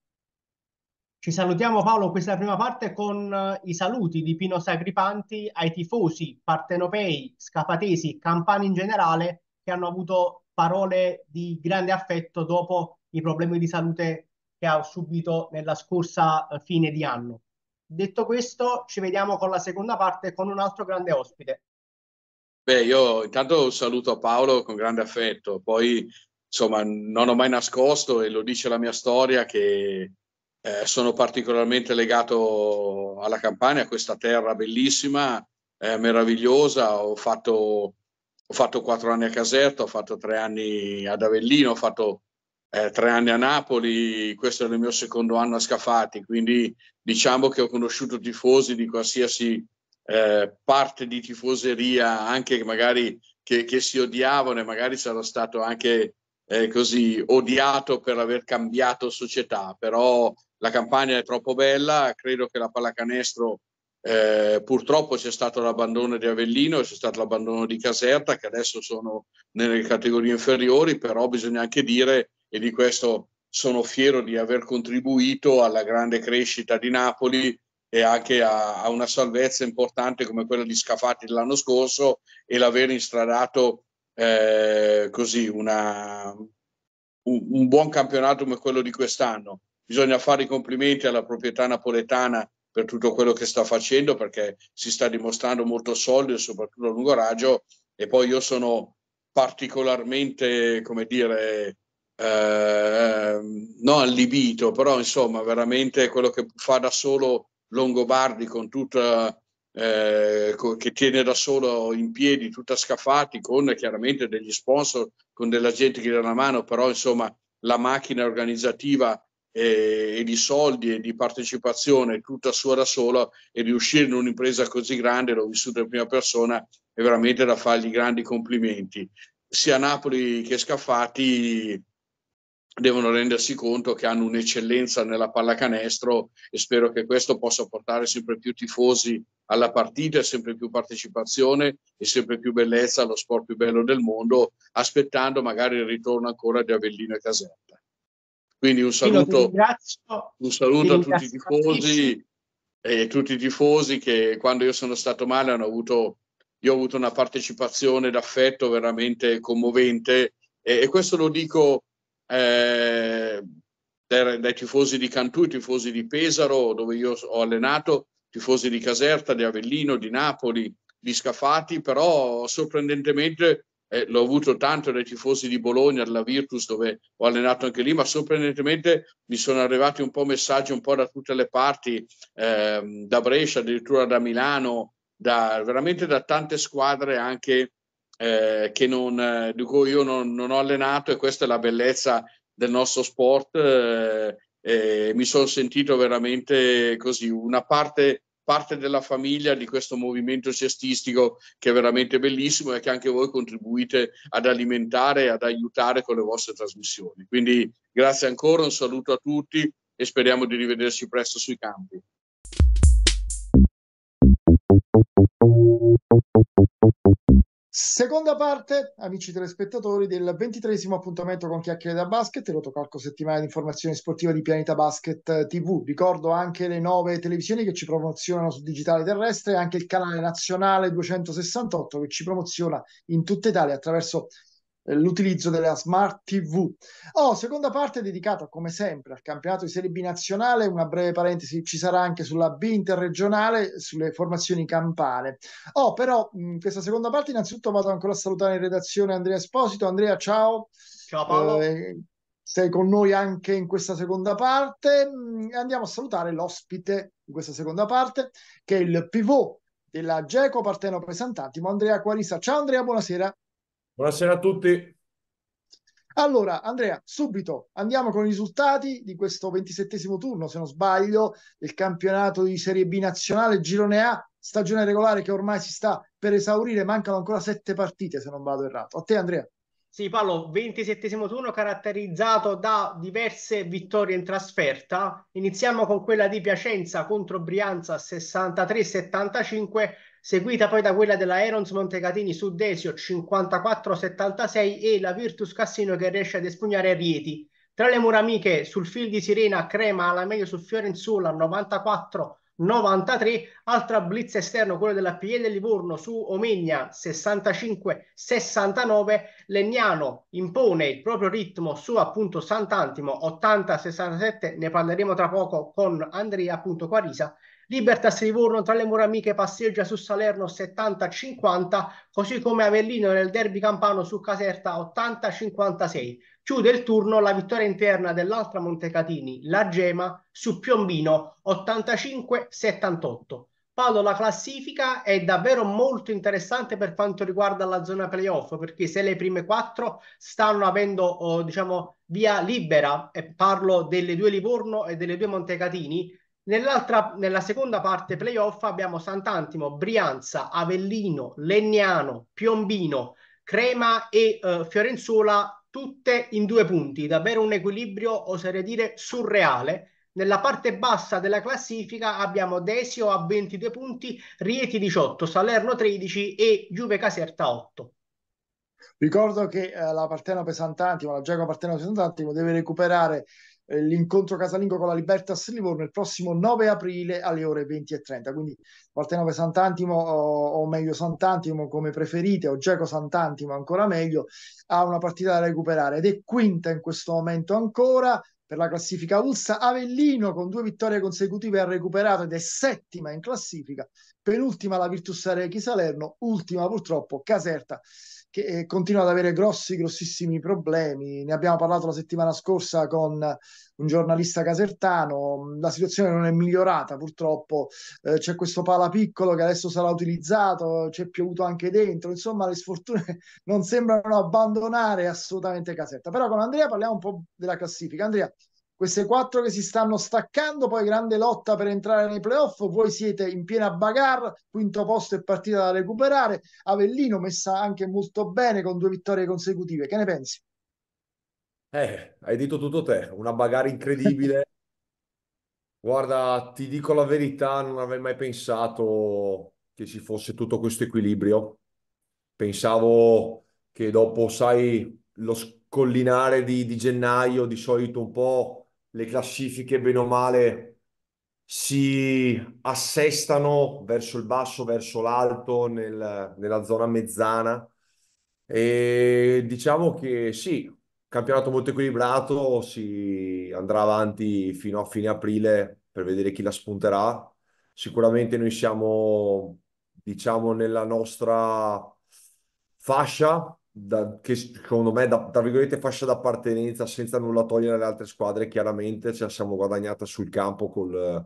Ci salutiamo Paolo in questa prima parte con eh, i saluti di Pino Sagripanti ai tifosi partenopei, scafatesi, campani in generale che hanno avuto parole di grande affetto dopo i problemi di salute che ha subito nella scorsa eh, fine di anno. Detto questo, ci vediamo con la seconda parte con un altro grande ospite. Beh, io intanto saluto Paolo con grande affetto, poi insomma non ho mai nascosto e lo dice la mia storia che eh, sono particolarmente legato alla Campania, a questa terra bellissima, eh, meravigliosa. Ho fatto, ho fatto quattro anni a Caserta, ho fatto tre anni ad Avellino, ho fatto eh, tre anni a Napoli, questo è il mio secondo anno a Scafati, quindi diciamo che ho conosciuto tifosi di qualsiasi eh, parte di tifoseria, anche magari che, che si odiavano e magari sarò stato anche eh, così odiato per aver cambiato società, però la campagna è troppo bella, credo che la pallacanestro eh, purtroppo c'è stato l'abbandono di Avellino, c'è stato l'abbandono di Caserta che adesso sono nelle categorie inferiori, però bisogna anche dire, e di questo sono fiero di aver contribuito alla grande crescita di Napoli e anche a, a una salvezza importante come quella di Scafati l'anno scorso e l'aver instradato eh, così una, un, un buon campionato come quello di quest'anno. Bisogna fare i complimenti alla proprietà napoletana per tutto quello che sta facendo perché si sta dimostrando molto solido soprattutto a lungo raggio e poi io sono particolarmente come dire eh, non allibito però insomma veramente quello che fa da solo Longobardi con tutta eh, che tiene da solo in piedi, tutta scaffati, con chiaramente degli sponsor, con della gente che dà una mano, però insomma la macchina organizzativa eh, e di soldi e di partecipazione tutta sua da solo e riuscire in un'impresa così grande, l'ho vissuto in prima persona, è veramente da fargli grandi complimenti. Sia Napoli che Scaffati devono rendersi conto che hanno un'eccellenza nella pallacanestro e spero che questo possa portare sempre più tifosi alla partita, sempre più partecipazione e sempre più bellezza allo sport più bello del mondo, aspettando magari il ritorno ancora di Avellino e Caserta. Quindi un saluto, un saluto a tutti i tifosi e tutti i tifosi che quando io sono stato male hanno avuto, io ho avuto una partecipazione d'affetto veramente commovente e, e questo lo dico eh, dai, tifosi di Cantù, tifosi di Pesaro, dove io ho allenato, tifosi di Caserta, di Avellino, di Napoli, di Scafati, però sorprendentemente eh, l'ho avuto tanto dai tifosi di Bologna, della Virtus, dove ho allenato anche lì, ma sorprendentemente mi sono arrivati un po' messaggi un po' da tutte le parti, eh, da Brescia, addirittura da Milano, da, veramente da tante squadre anche eh, non, eh, di cui io non, non, ho allenato e questa è la bellezza del nostro sport. Eh, mi sono sentito veramente così, una parte, parte della famiglia di questo movimento cestistico che è veramente bellissimo e che anche voi contribuite ad alimentare e ad aiutare con le vostre trasmissioni. Quindi grazie ancora, un saluto a tutti e speriamo di rivederci presto sui campi. Seconda parte, amici telespettatori, del ventitresimo appuntamento con Chiacchiere da Basket, rotocalco settimana di informazione sportiva di Pianeta Basket TV. Ricordo anche le nuove televisioni che ci promozionano su digitale terrestre e anche il canale nazionale 268 che ci promoziona in tutta Italia attraverso l'utilizzo della Smart TV. Oh, seconda parte dedicata come sempre al campionato di Serie B nazionale, una breve parentesi ci sarà anche sulla B interregionale, sulle formazioni campane. Oh, però in questa seconda parte innanzitutto vado ancora a salutare in redazione Andrea Esposito. Andrea, ciao. Ciao Paolo. Eh, sei con noi anche in questa seconda parte. Andiamo a salutare l'ospite in questa seconda parte, che è il pivot della Geco Parteno Pesantantimo, Andrea Quarisa. Ciao Andrea, buonasera. Buonasera a tutti. Allora, Andrea, subito andiamo con i risultati di questo ventisettesimo turno, se non sbaglio, del campionato di Serie B nazionale, girone A, stagione regolare che ormai si sta per esaurire, mancano ancora sette partite se non vado errato. A te Andrea. Sì, Paolo, 27 turno caratterizzato da diverse vittorie in trasferta. Iniziamo con quella di Piacenza contro Brianza 63-75, seguita poi da quella della Erons Montecatini su Desio 54-76 e la Virtus Cassino che riesce ad espugnare Rieti. Tra le muramiche sul fil di Sirena Crema alla meglio su Fiorenzuola 94 93, altra blitz esterno, quello della PL Livorno su Omegna 65-69, Legnano impone il proprio ritmo su appunto Sant'Antimo 80-67, ne parleremo tra poco con Andrea appunto Quarisa Libertas Livorno tra le muramiche passeggia su Salerno 70-50, così come Avellino nel derby campano su Caserta 80-56. Chiude il turno la vittoria interna dell'altra Montecatini, la Gema, su Piombino 85-78. Paolo, la classifica è davvero molto interessante per quanto riguarda la zona playoff, perché se le prime quattro stanno avendo, oh, diciamo, via libera, e parlo delle due Livorno e delle due Montecatini, nella seconda parte playoff abbiamo Sant'Antimo, Brianza, Avellino, Legnano, Piombino, Crema e eh, Fiorenzuola, tutte in due punti. Davvero un equilibrio, oserei dire, surreale. Nella parte bassa della classifica abbiamo Desio a 22 punti, Rieti 18, Salerno 13 e Juve Caserta 8. Ricordo che eh, la Partena Pesantantimo, la Giacomo Partena Pesantantimo deve recuperare eh, l'incontro casalingo con la Libertas Livorno il prossimo 9 aprile alle ore 20 e 30 Quindi Partenove Sant'Antimo, o, o, meglio Sant'Antimo come preferite, o Geco Sant'Antimo ancora meglio, ha una partita da recuperare ed è quinta in questo momento ancora. Per la classifica Ulsa, Avellino con due vittorie consecutive ha recuperato ed è settima in classifica, penultima la Virtus Arechi Salerno, ultima purtroppo Caserta che eh, continua ad avere grossi, grossissimi problemi. Ne abbiamo parlato la settimana scorsa con un giornalista casertano. La situazione non è migliorata, purtroppo. Eh, c'è questo pala piccolo che adesso sarà utilizzato, c'è piovuto anche dentro. Insomma, le sfortune non sembrano abbandonare assolutamente Caserta. Però con Andrea parliamo un po' della classifica. Andrea, queste quattro che si stanno staccando, poi grande lotta per entrare nei playoff, voi siete in piena bagarre, quinto posto e partita da recuperare, Avellino messa anche molto bene con due vittorie consecutive, che ne pensi? Eh, hai detto tutto te, una bagarre incredibile. Guarda, ti dico la verità, non avrei mai pensato che ci fosse tutto questo equilibrio. Pensavo che dopo, sai, lo scollinare di, di gennaio di solito un po' le classifiche bene o male si assestano verso il basso, verso l'alto, nel, nella zona mezzana. E diciamo che sì, campionato molto equilibrato, si andrà avanti fino a fine aprile per vedere chi la spunterà. Sicuramente noi siamo, diciamo, nella nostra fascia, da, che secondo me, da, tra virgolette, fascia d'appartenenza senza nulla togliere alle altre squadre, chiaramente ce la siamo guadagnata sul campo col,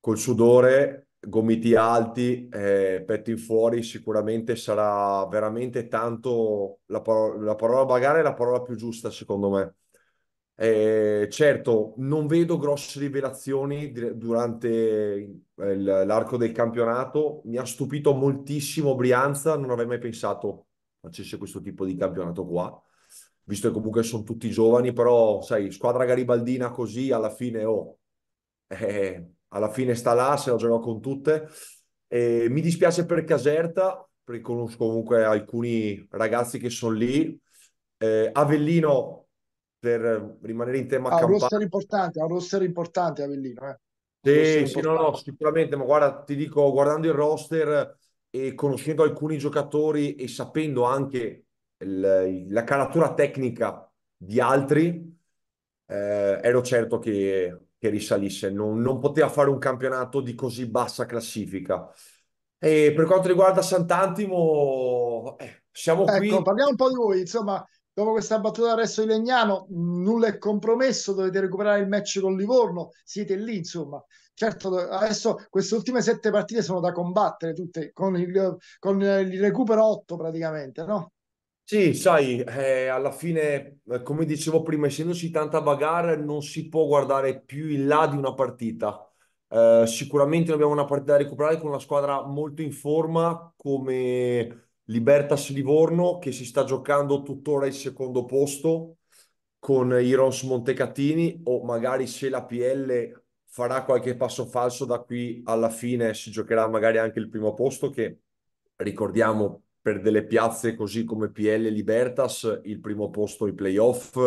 col sudore, gomiti alti, eh, petto in fuori, sicuramente sarà veramente tanto la, paro- la parola bagare è la parola più giusta, secondo me. Eh, certo, non vedo grosse rivelazioni durante eh, l'arco del campionato. Mi ha stupito moltissimo Brianza, non avrei mai pensato facesse questo tipo di campionato qua, visto che comunque sono tutti giovani, però sai, squadra garibaldina così alla fine, oh, eh, alla fine sta là, se la gioca con tutte. Eh, mi dispiace per Caserta, perché conosco comunque alcuni ragazzi che sono lì. Eh, Avellino, per rimanere in tema... Ha ah, un roster importante, ha un roster importante Avellino. Eh. Sì, sì, no, no, sicuramente, ma guarda, ti dico, guardando il roster e conoscendo alcuni giocatori e sapendo anche il, la caratura tecnica di altri, eh, ero certo che, che risalisse. Non, non, poteva fare un campionato di così bassa classifica. E per quanto riguarda Sant'Antimo, eh, siamo ecco, qui. Parliamo un po' di voi, insomma, dopo questa battuta adesso di Legnano, nulla è compromesso, dovete recuperare il match con Livorno, siete lì, insomma certo adesso queste ultime sette partite sono da combattere tutte con il, con il recupero 8 praticamente, no? Sì, sai, eh, alla fine, eh, come dicevo prima, essendoci tanta bagarre, non si può guardare più in là di una partita. Eh, sicuramente abbiamo una partita da recuperare con una squadra molto in forma come Libertas Livorno, che si sta giocando tuttora il secondo posto con Irons Montecatini, o magari se la PL farà qualche passo falso da qui alla fine, si giocherà magari anche il primo posto che ricordiamo per delle piazze così come PL e Libertas, il primo posto ai playoff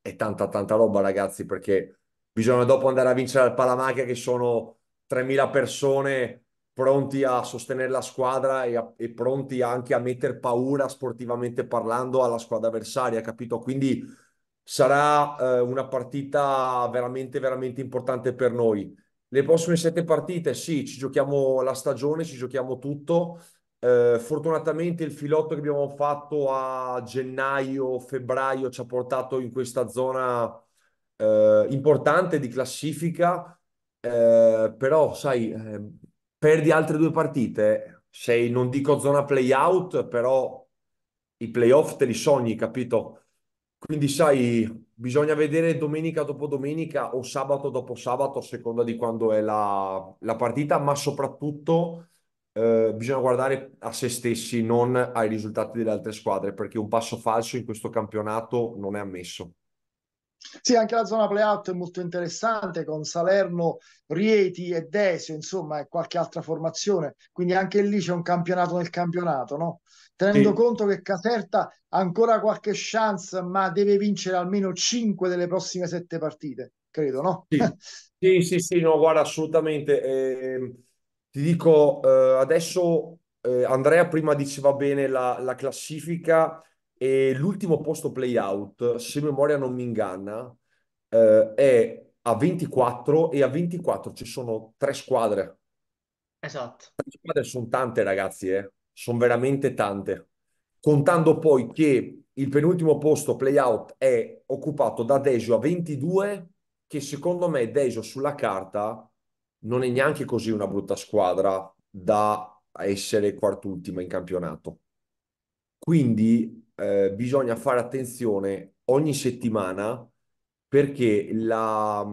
è tanta tanta roba ragazzi perché bisogna dopo andare a vincere al Palamacchia che sono 3.000 persone pronti a sostenere la squadra e, a, e pronti anche a mettere paura sportivamente parlando alla squadra avversaria, capito? Quindi sarà eh, una partita veramente, veramente importante per noi. Le prossime sette partite, sì, ci giochiamo la stagione, ci giochiamo tutto. Eh, fortunatamente il filotto che abbiamo fatto a gennaio, febbraio ci ha portato in questa zona eh, importante di classifica, eh, però sai, ehm, perdi altre due partite, sei, non dico zona playout, però i playoff te li sogni, capito? Quindi, sai, bisogna vedere domenica dopo domenica o sabato dopo sabato, a seconda di quando è la, la partita, ma soprattutto eh, bisogna guardare a se stessi, non ai risultati delle altre squadre, perché un passo falso in questo campionato non è ammesso. Sì, anche la zona playout è molto interessante con Salerno, Rieti e Desio, insomma, e qualche altra formazione. Quindi anche lì c'è un campionato nel campionato, no? tenendo sì. conto che Caserta ha ancora qualche chance, ma deve vincere almeno 5 delle prossime 7 partite, credo, no? Sì, sì, sì, sì, no, guarda, assolutamente. Eh, ti dico, eh, adesso eh, Andrea prima diceva bene la, la classifica e l'ultimo posto playout, se memoria non mi inganna, eh, è a 24 e a 24 ci sono tre squadre. Esatto. Le squadre sono tante ragazzi, eh sono veramente tante. Contando poi che il penultimo posto playout è occupato da Dejo a 22, che secondo me Dejo sulla carta non è neanche così una brutta squadra da essere quart'ultima in campionato. Quindi eh, bisogna fare attenzione ogni settimana perché la,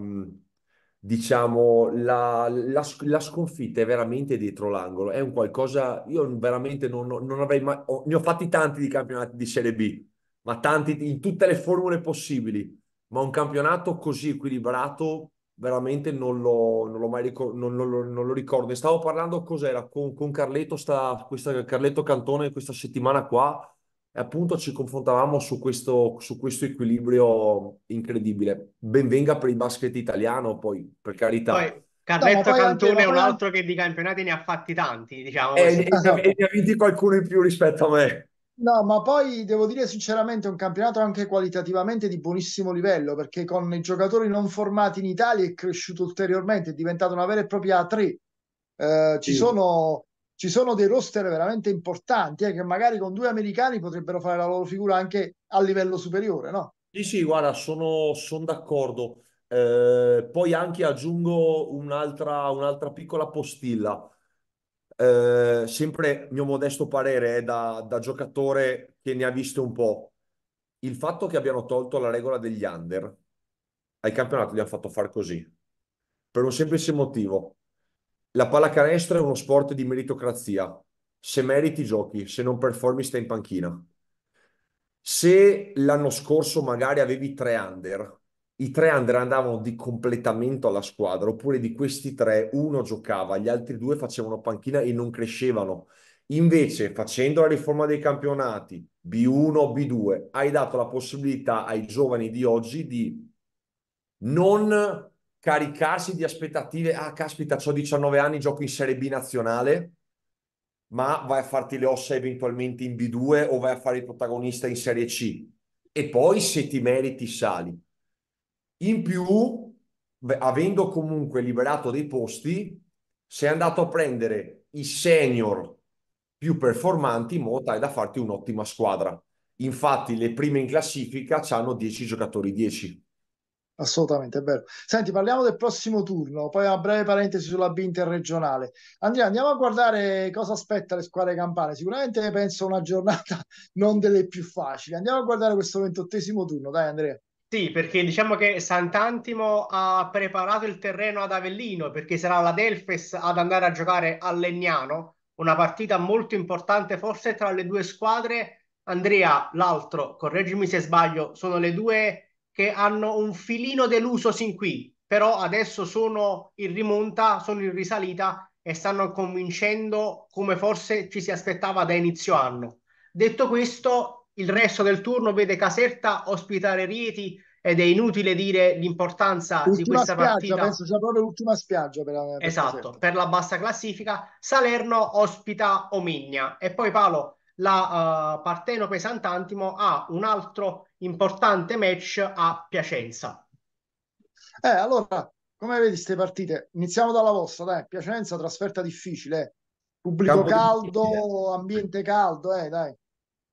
diciamo, la, la, la, sconfitta è veramente dietro l'angolo. È un qualcosa, io veramente non, non avrei mai, ho, ne ho fatti tanti di campionati di Serie B, ma tanti in tutte le formule possibili. Ma un campionato così equilibrato veramente non lo, non l'ho mai ricor- non, non, non, lo ricordo. stavo parlando cos'era con, con Carletto, sta, questa, Carletto Cantone questa settimana qua e appunto ci confrontavamo su questo, su questo equilibrio incredibile. Benvenga per il basket italiano, poi, per carità. Poi... Carletto no, Cantone è un altro che di campionati ne ha fatti tanti, diciamo. Eh, e, ne ha vinti qualcuno in più rispetto a me. No, ma poi devo dire sinceramente è un campionato anche qualitativamente di buonissimo livello, perché con i giocatori non formati in Italia è cresciuto ulteriormente, è diventata una vera e propria A3. Eh, ci sì. sono ci sono dei roster veramente importanti eh, che magari con due americani potrebbero fare la loro figura anche a livello superiore, no? Sì, sì, guarda, sono, sono d'accordo. Eh, poi anche aggiungo un'altra, un'altra piccola postilla. Eh, sempre mio modesto parere eh, da, da giocatore che ne ha visto un po'. Il fatto che abbiano tolto la regola degli under al campionato li hanno fatto far così per un semplice motivo la pallacanestro è uno sport di meritocrazia. Se meriti giochi, se non performi stai in panchina. Se l'anno scorso magari avevi tre under, i tre under andavano di completamento alla squadra, oppure di questi tre uno giocava, gli altri due facevano panchina e non crescevano. Invece, facendo la riforma dei campionati B1, B2, hai dato la possibilità ai giovani di oggi di non caricarsi di aspettative, ah caspita, ho 19 anni, gioco in Serie B nazionale, ma vai a farti le ossa eventualmente in B2 o vai a fare il protagonista in Serie C. E poi se ti meriti sali. In più, avendo comunque liberato dei posti, sei andato a prendere i senior più performanti in modo tale da farti un'ottima squadra. Infatti le prime in classifica hanno 10 giocatori 10 Assolutamente, è vero. Senti, parliamo del prossimo turno, poi una breve parentesi sulla B interregionale. Andrea, andiamo a guardare cosa aspetta le squadre campane. Sicuramente penso una giornata non delle più facili. Andiamo a guardare questo ventottesimo turno, dai Andrea. Sì, perché diciamo che Sant'Antimo ha preparato il terreno ad Avellino, perché sarà la Delfes ad andare a giocare a Legnano, una partita molto importante forse tra le due squadre. Andrea, l'altro, correggimi se sbaglio, sono le due che hanno un filino deluso sin qui, però adesso sono in rimonta, sono in risalita e stanno convincendo come forse ci si aspettava da inizio anno. Detto questo, il resto del turno vede Caserta ospitare Rieti ed è inutile dire l'importanza di questa spiaggia, partita. Penso sia proprio l'ultima spiaggia per la, per esatto, Caserta. per la bassa classifica. Salerno ospita Omigna e poi Paolo la uh, Partenope Sant'Antimo ha un altro importante match a Piacenza. Eh, allora, come vedi queste partite? Iniziamo dalla vostra, dai. Piacenza, trasferta difficile, eh. pubblico campo caldo, difficile. ambiente caldo, eh, dai.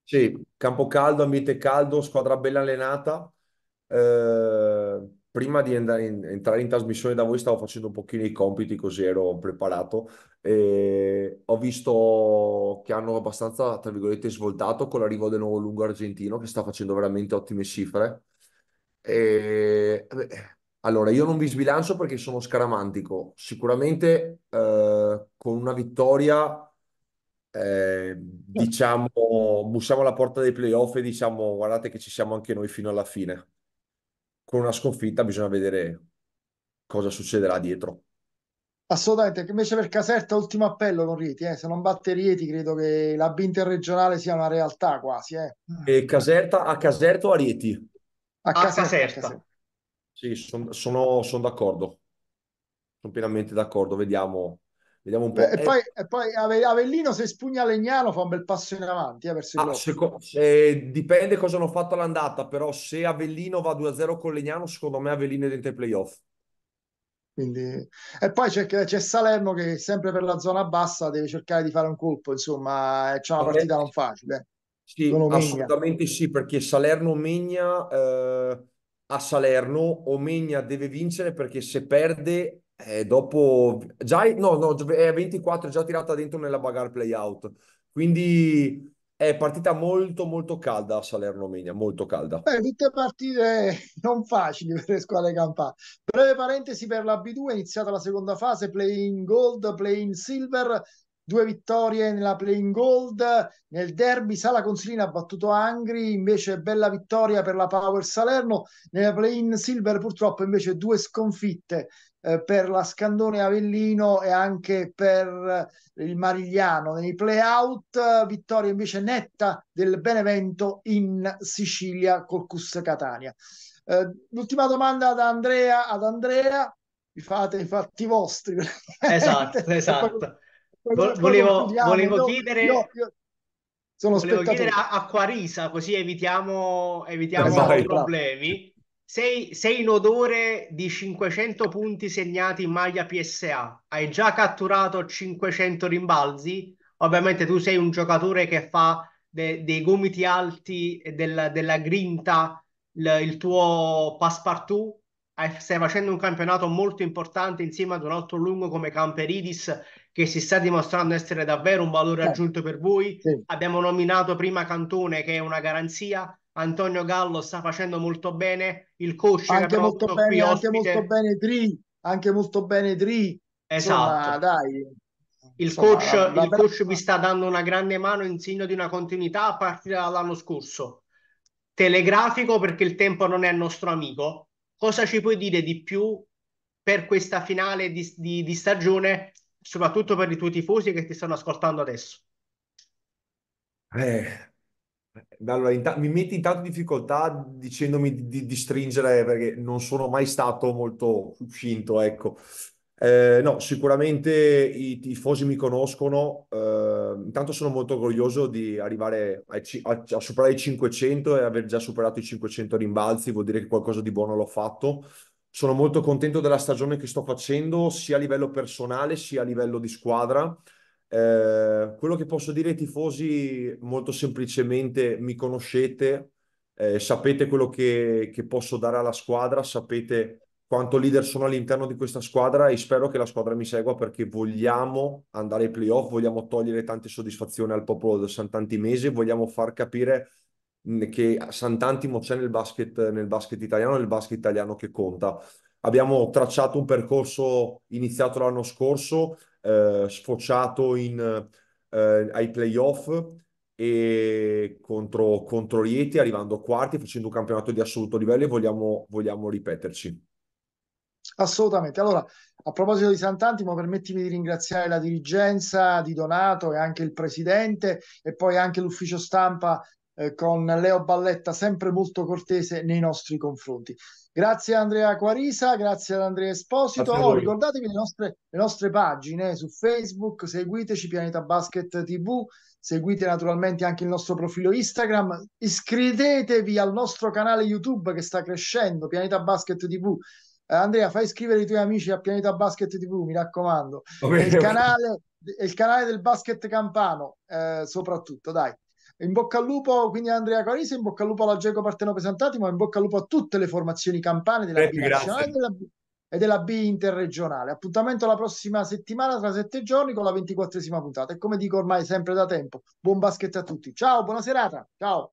Sì, campo caldo, ambiente caldo, squadra bella allenata. Eh prima di andare in, entrare in trasmissione da voi stavo facendo un pochino i compiti così ero preparato e eh, ho visto che hanno abbastanza, tra virgolette, svoltato con l'arrivo del nuovo lungo argentino che sta facendo veramente ottime cifre. E, allora, io non vi sbilancio perché sono scaramantico. Sicuramente eh, con una vittoria, eh, diciamo, bussiamo alla porta dei playoff e diciamo guardate che ci siamo anche noi fino alla fine con una sconfitta bisogna vedere cosa succederà dietro. Assolutamente, invece per Caserta ultimo appello con Rieti, eh. se non batte Rieti credo che la B interregionale sia una realtà quasi. Eh. Mm. E Caserta a Caserta o a Rieti? A Caserta. A Caserta. A Caserta. Sì, son, sono, sono d'accordo, sono pienamente d'accordo, vediamo Vediamo un po'. E, eh, poi, e poi Avellino se spugna Legnano fa un bel passo in avanti. Eh, verso ah, seco- eh, dipende cosa hanno fatto all'andata, però se Avellino va 2-0 con Legnano, secondo me Avellino è dentro i playoff. Quindi... E poi c'è, c'è, Salerno che sempre per la zona bassa deve cercare di fare un colpo, insomma eh, c'è una partita non facile. Sì, assolutamente sì, perché Salerno-Omegna eh, a Salerno, Omegna deve vincere perché se perde eh, dopo già no, no, eh, è a 24 già tirata dentro nella bagarre playout. Quindi è partita molto molto calda a Salerno Menia, molto calda. Beh, tutte partite non facili per le squadre campane. Breve parentesi per la B2, è iniziata la seconda fase, play in gold, play in silver, due vittorie nella Playing Gold, nel derby Sala Consilina ha battuto Angri, invece bella vittoria per la Power Salerno, nella Playing Silver purtroppo invece due sconfitte eh, per la Scandone Avellino e anche per eh, il Marigliano. Nei playout eh, vittoria invece netta del Benevento in Sicilia col Cus Catania. Eh, l'ultima domanda da Andrea ad Andrea, vi fate i fatti vostri. Esatto, esatto. Volevo, volevo, chiedere... No, io... Sono volevo chiedere a, a Quarisa, così evitiamo, evitiamo esatto, problemi. Sei, sei in odore di 500 punti segnati in maglia PSA. Hai già catturato 500 rimbalzi? Ovviamente tu sei un giocatore che fa de, dei gomiti alti e della, della grinta il tuo passepartout stai facendo un campionato molto importante insieme ad un altro lungo come Camperidis che si sta dimostrando essere davvero un valore aggiunto per voi. Sì. Abbiamo nominato prima Cantone che è una garanzia. Antonio Gallo sta facendo molto bene, il coach anche molto bene, qui anche molto bene Dri anche molto bene Tri. Esatto. Insomma, dai. Il Insomma, coach, la, la il coach vi sta dando una grande mano in segno di una continuità a partire dall'anno scorso. Telegrafico perché il tempo non è nostro amico, Cosa ci puoi dire di più per questa finale di, di, di stagione, soprattutto per i tuoi tifosi che ti stanno ascoltando adesso? Eh, allora, inta- mi metti in tante difficoltà dicendomi di, di, stringere perché non sono mai stato molto uscinto, mm, ecco. Eh, no, sicuramente i tifosi mi conoscono, eh, intanto sono molto orgoglioso di arrivare a, a, a, superare i 500 e aver già superato i 500 rimbalzi, vuol dire che qualcosa di buono l'ho fatto. Sono molto contento della stagione che sto facendo, sia a livello personale sia a livello di squadra. Eh, quello che posso dire ai tifosi, molto semplicemente, mi conoscete, eh, sapete quello che, che posso dare alla squadra, sapete quanto leader sono all'interno di questa squadra e spero che la squadra mi segua perché vogliamo andare ai playoff, vogliamo togliere tante soddisfazioni al popolo del Santantimese, vogliamo far capire mm, che Sant'Antimo c'è nel basket, nel basket italiano, nel basket italiano che conta. Abbiamo tracciato un percorso iniziato l'anno scorso, eh, sfociato in, eh, ai playoff e contro, contro Rieti, arrivando a quarti, facendo un campionato di assoluto livello e vogliamo, vogliamo ripeterci. Assolutamente. Allora, a proposito di Sant'Antimo, permettimi di ringraziare la dirigenza di Donato e anche il presidente e poi anche l'ufficio stampa eh, con Leo Balletta, sempre molto cortese nei nostri confronti. Grazie Andrea Quarisa, grazie ad Andrea Esposito. Oh, ricordatevi le nostre, le nostre pagine eh, su Facebook, seguiteci Pianeta Basket TV, seguite naturalmente anche il nostro profilo Instagram, iscrivetevi al nostro canale YouTube che sta crescendo, Pianeta Basket TV eh, Andrea, fai iscrivere i tuoi amici a Pianeta Basket TV, mi raccomando. Okay. Il, canale, il canale del basket campano, eh, soprattutto, dai. In bocca al lupo quindi a Andrea Corisa, in bocca al lupo alla Geco Partenope Pesantati, ma in bocca al lupo a tutte le formazioni campane della B eh, nazionale e della, B, e della B interregionale. Appuntamento la prossima settimana tra sette giorni con la ventiquattresima puntata. E come dico ormai sempre da tempo, buon basket a tutti. Ciao, buona serata. Ciao.